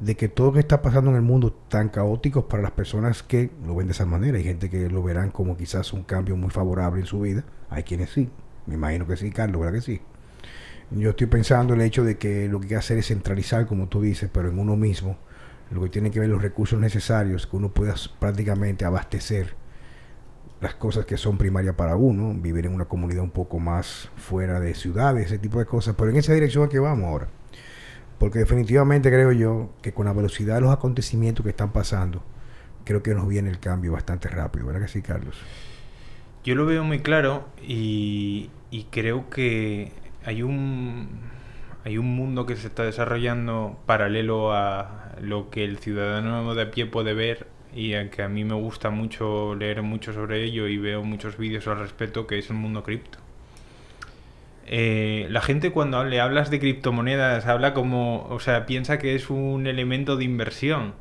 de que todo lo que está pasando en el mundo tan caótico para las personas que lo ven de esa manera. Hay gente que lo verán como quizás un cambio muy favorable en su vida. Hay quienes sí. Me imagino que sí, Carlos, ¿verdad que sí? Yo estoy pensando el hecho de que lo que hay que hacer es centralizar, como tú dices, pero en uno mismo, lo que tiene que ver los recursos necesarios que uno pueda prácticamente abastecer las cosas que son primarias para uno, vivir en una comunidad un poco más fuera de ciudades, ese tipo de cosas, pero en esa dirección a que vamos ahora. Porque definitivamente creo yo que con la velocidad de los acontecimientos que están pasando, creo que nos viene el cambio bastante rápido, ¿verdad que sí, Carlos? Yo lo veo muy claro y, creo que hay un, hay un mundo que se está desarrollando paralelo a lo que el ciudadano de a pie puede ver y a que a mí me gusta mucho leer mucho sobre ello y veo muchos vídeos al respecto, que es el mundo cripto. Eh, la gente cuando le hablas de criptomonedas habla como, o sea, piensa que es un elemento de inversión.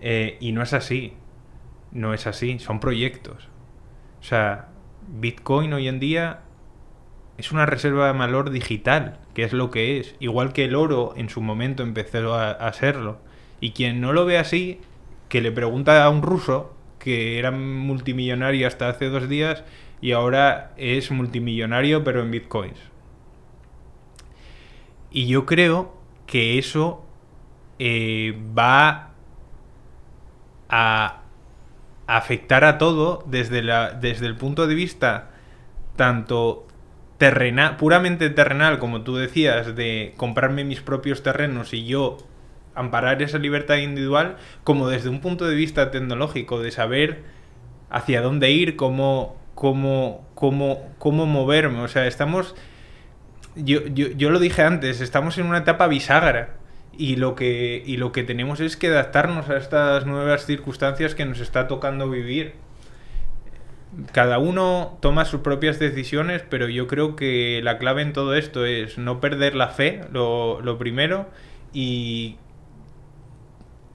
Eh, y no es así. No es así, son proyectos. O sea, Bitcoin hoy en día es una reserva de valor digital, que es lo que es. Igual que el oro en su momento empezó a, a serlo. Y quien no lo ve así, que le pregunta a un ruso, que era multimillonario hasta hace dos días, y ahora es multimillonario pero en bitcoins. Y yo creo que eso eh, va a afectar a todo desde, la, desde el punto de vista tanto puramente terrenal, como tú decías, de comprarme mis propios terrenos y yo amparar esa libertad individual, como desde un punto de vista tecnológico, de saber hacia dónde ir, cómo cómo, cómo, cómo moverme. O sea, estamos... Yo, yo, yo, lo dije antes, estamos en una etapa bisagra y lo, que, y lo que tenemos es que adaptarnos a estas nuevas circunstancias que nos está tocando vivir. Cada uno toma sus propias decisiones, pero yo creo que la clave en todo esto es no perder la fe, lo, lo primero, y,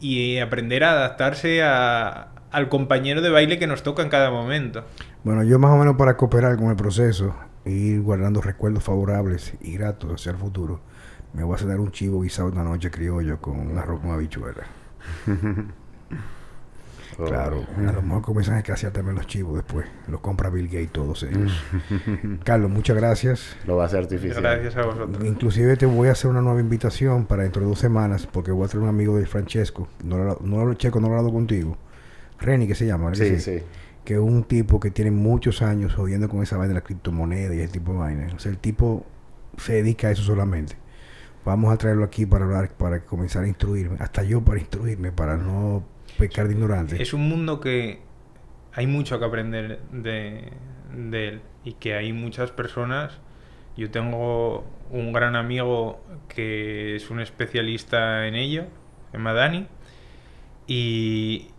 y aprender a adaptarse a, al compañero de baile que nos toca en cada momento. Bueno, yo más o menos para cooperar con el proceso e ir guardando recuerdos favorables y gratos hacia el futuro, me voy a cenar un chivo guisado una noche criollo con un arroz con habichuela. *laughs* Oh. Claro, a lo mejor comienzan a escasear también los chivos después. Los compra Bill Gates, todos ellos. *laughs* Carlos, muchas gracias. Lo va a hacer difícil. Gracias a vosotros. Inclusive te voy a hacer una nueva invitación para dentro de dos semanas, porque voy a traer un amigo de Francesco. No, lo, Checo, no lo he contigo. Reni, que se llama. sí. sí que un tipo que tiene muchos años jodiendo con esa vaina de la criptomoneda y ese tipo de vaina. O sea, el tipo se dedica a eso solamente. Vamos a traerlo aquí para hablar, para comenzar a instruirme. Hasta yo para instruirme, para no pecar de ignorante. Es un mundo que hay mucho que aprender de, él y que hay muchas personas. Yo tengo un gran amigo que es un especialista en ello, en Madani, y,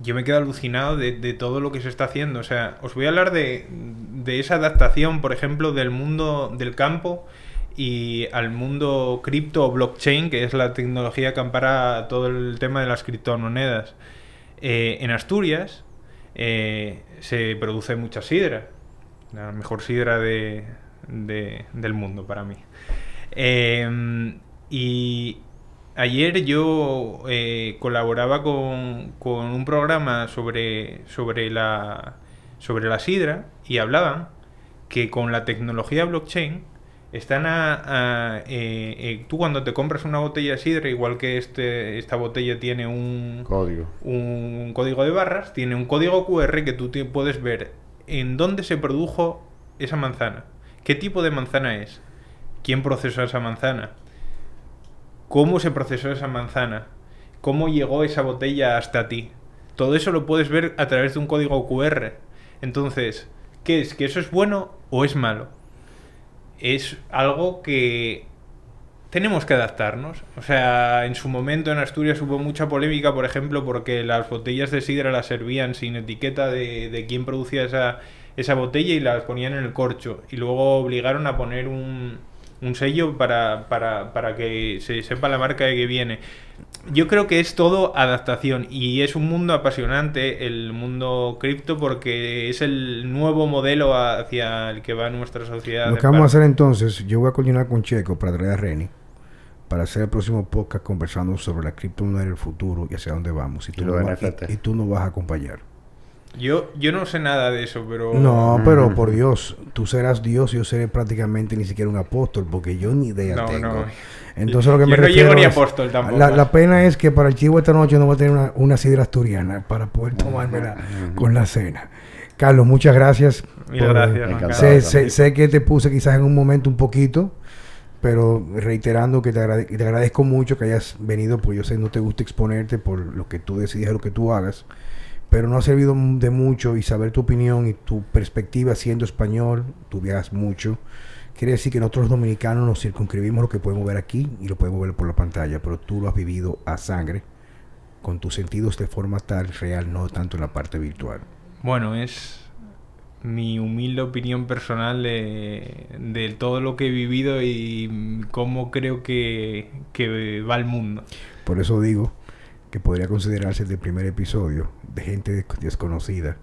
yo me quedo alucinado de, todo lo que se está haciendo. O sea, os voy a hablar de, esa adaptación, por ejemplo, del mundo del campo y al mundo cripto o blockchain, que es la tecnología que ampara todo el tema de las criptomonedas. Eh, en Asturias eh, se produce mucha sidra, la mejor sidra del mundo para mí. Eh, y ayer yo eh, colaboraba con, un programa sobre, la, sobre la sidra y hablaban que con la tecnología blockchain están a, eh, eh, tú cuando te compras una botella de sidra igual que este esta botella tiene un código un código de barras tiene un código QR que tú puedes ver en dónde se produjo esa manzana qué tipo de manzana es quién procesó esa manzana cómo se procesó esa manzana, cómo llegó esa botella hasta ti. Todo eso lo puedes ver a través de un código QR. Entonces, ¿qué es? ¿Que eso es bueno o es malo? Es algo que tenemos que adaptarnos. O sea, en su momento en Asturias hubo mucha polémica, por ejemplo, porque las botellas de sidra las servían sin etiqueta de, de quién producía esa, esa botella y las ponían en el corcho. Y luego obligaron a poner un, un sello para, para, para que se sepa la marca de que viene. Yo creo que es todo adaptación y es un mundo apasionante el mundo cripto porque es el nuevo modelo hacia el que va nuestra sociedad. Lo que vamos a hacer entonces, yo voy a coordinar con Checo para traer a Reni para hacer el próximo podcast conversando sobre la criptomoneda el futuro y hacia dónde vamos. Y tú, y, y tú nos vas a acompañar. Yo, yo no sé nada de eso, pero... No, pero mm. por Dios, tú serás Dios, yo seré prácticamente ni siquiera un apóstol, porque yo ni idea tengo. No. Entonces lo que me no ni apóstol tampoco. La, pena es que para el chivo esta noche no voy a tener una, sidra asturiana para poder tomármela con la cena. Carlos, muchas gracias. Mil gracias. Sé, sé, que te puse quizás en un momento un poquito, pero reiterando que te, agradezco mucho que hayas venido, porque yo sé que no te gusta exponerte por lo que tú decides, lo que tú hagas pero no ha servido de mucho y saber tu opinión y tu perspectiva siendo español, tú viajas mucho, quiere decir que nosotros dominicanos nos circunscribimos lo que podemos ver aquí y lo podemos ver por la pantalla, pero tú lo has vivido a sangre, con tus sentidos de forma tal real, no tanto en la parte virtual. Bueno, es mi humilde opinión personal de, todo lo que he vivido y cómo creo que, que va el mundo. Por eso digo, que podría considerarse el primer episodio de gente desconocida,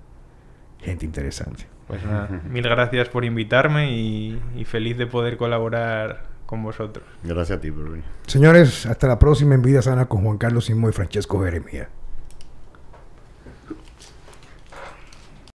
gente interesante. Pues nada, mil gracias por invitarme y, feliz de poder colaborar con vosotros. Gracias a ti, Bruno. Señores, hasta la próxima en Vida Sana con Juan Carlos Simo y Francesco Jeremía.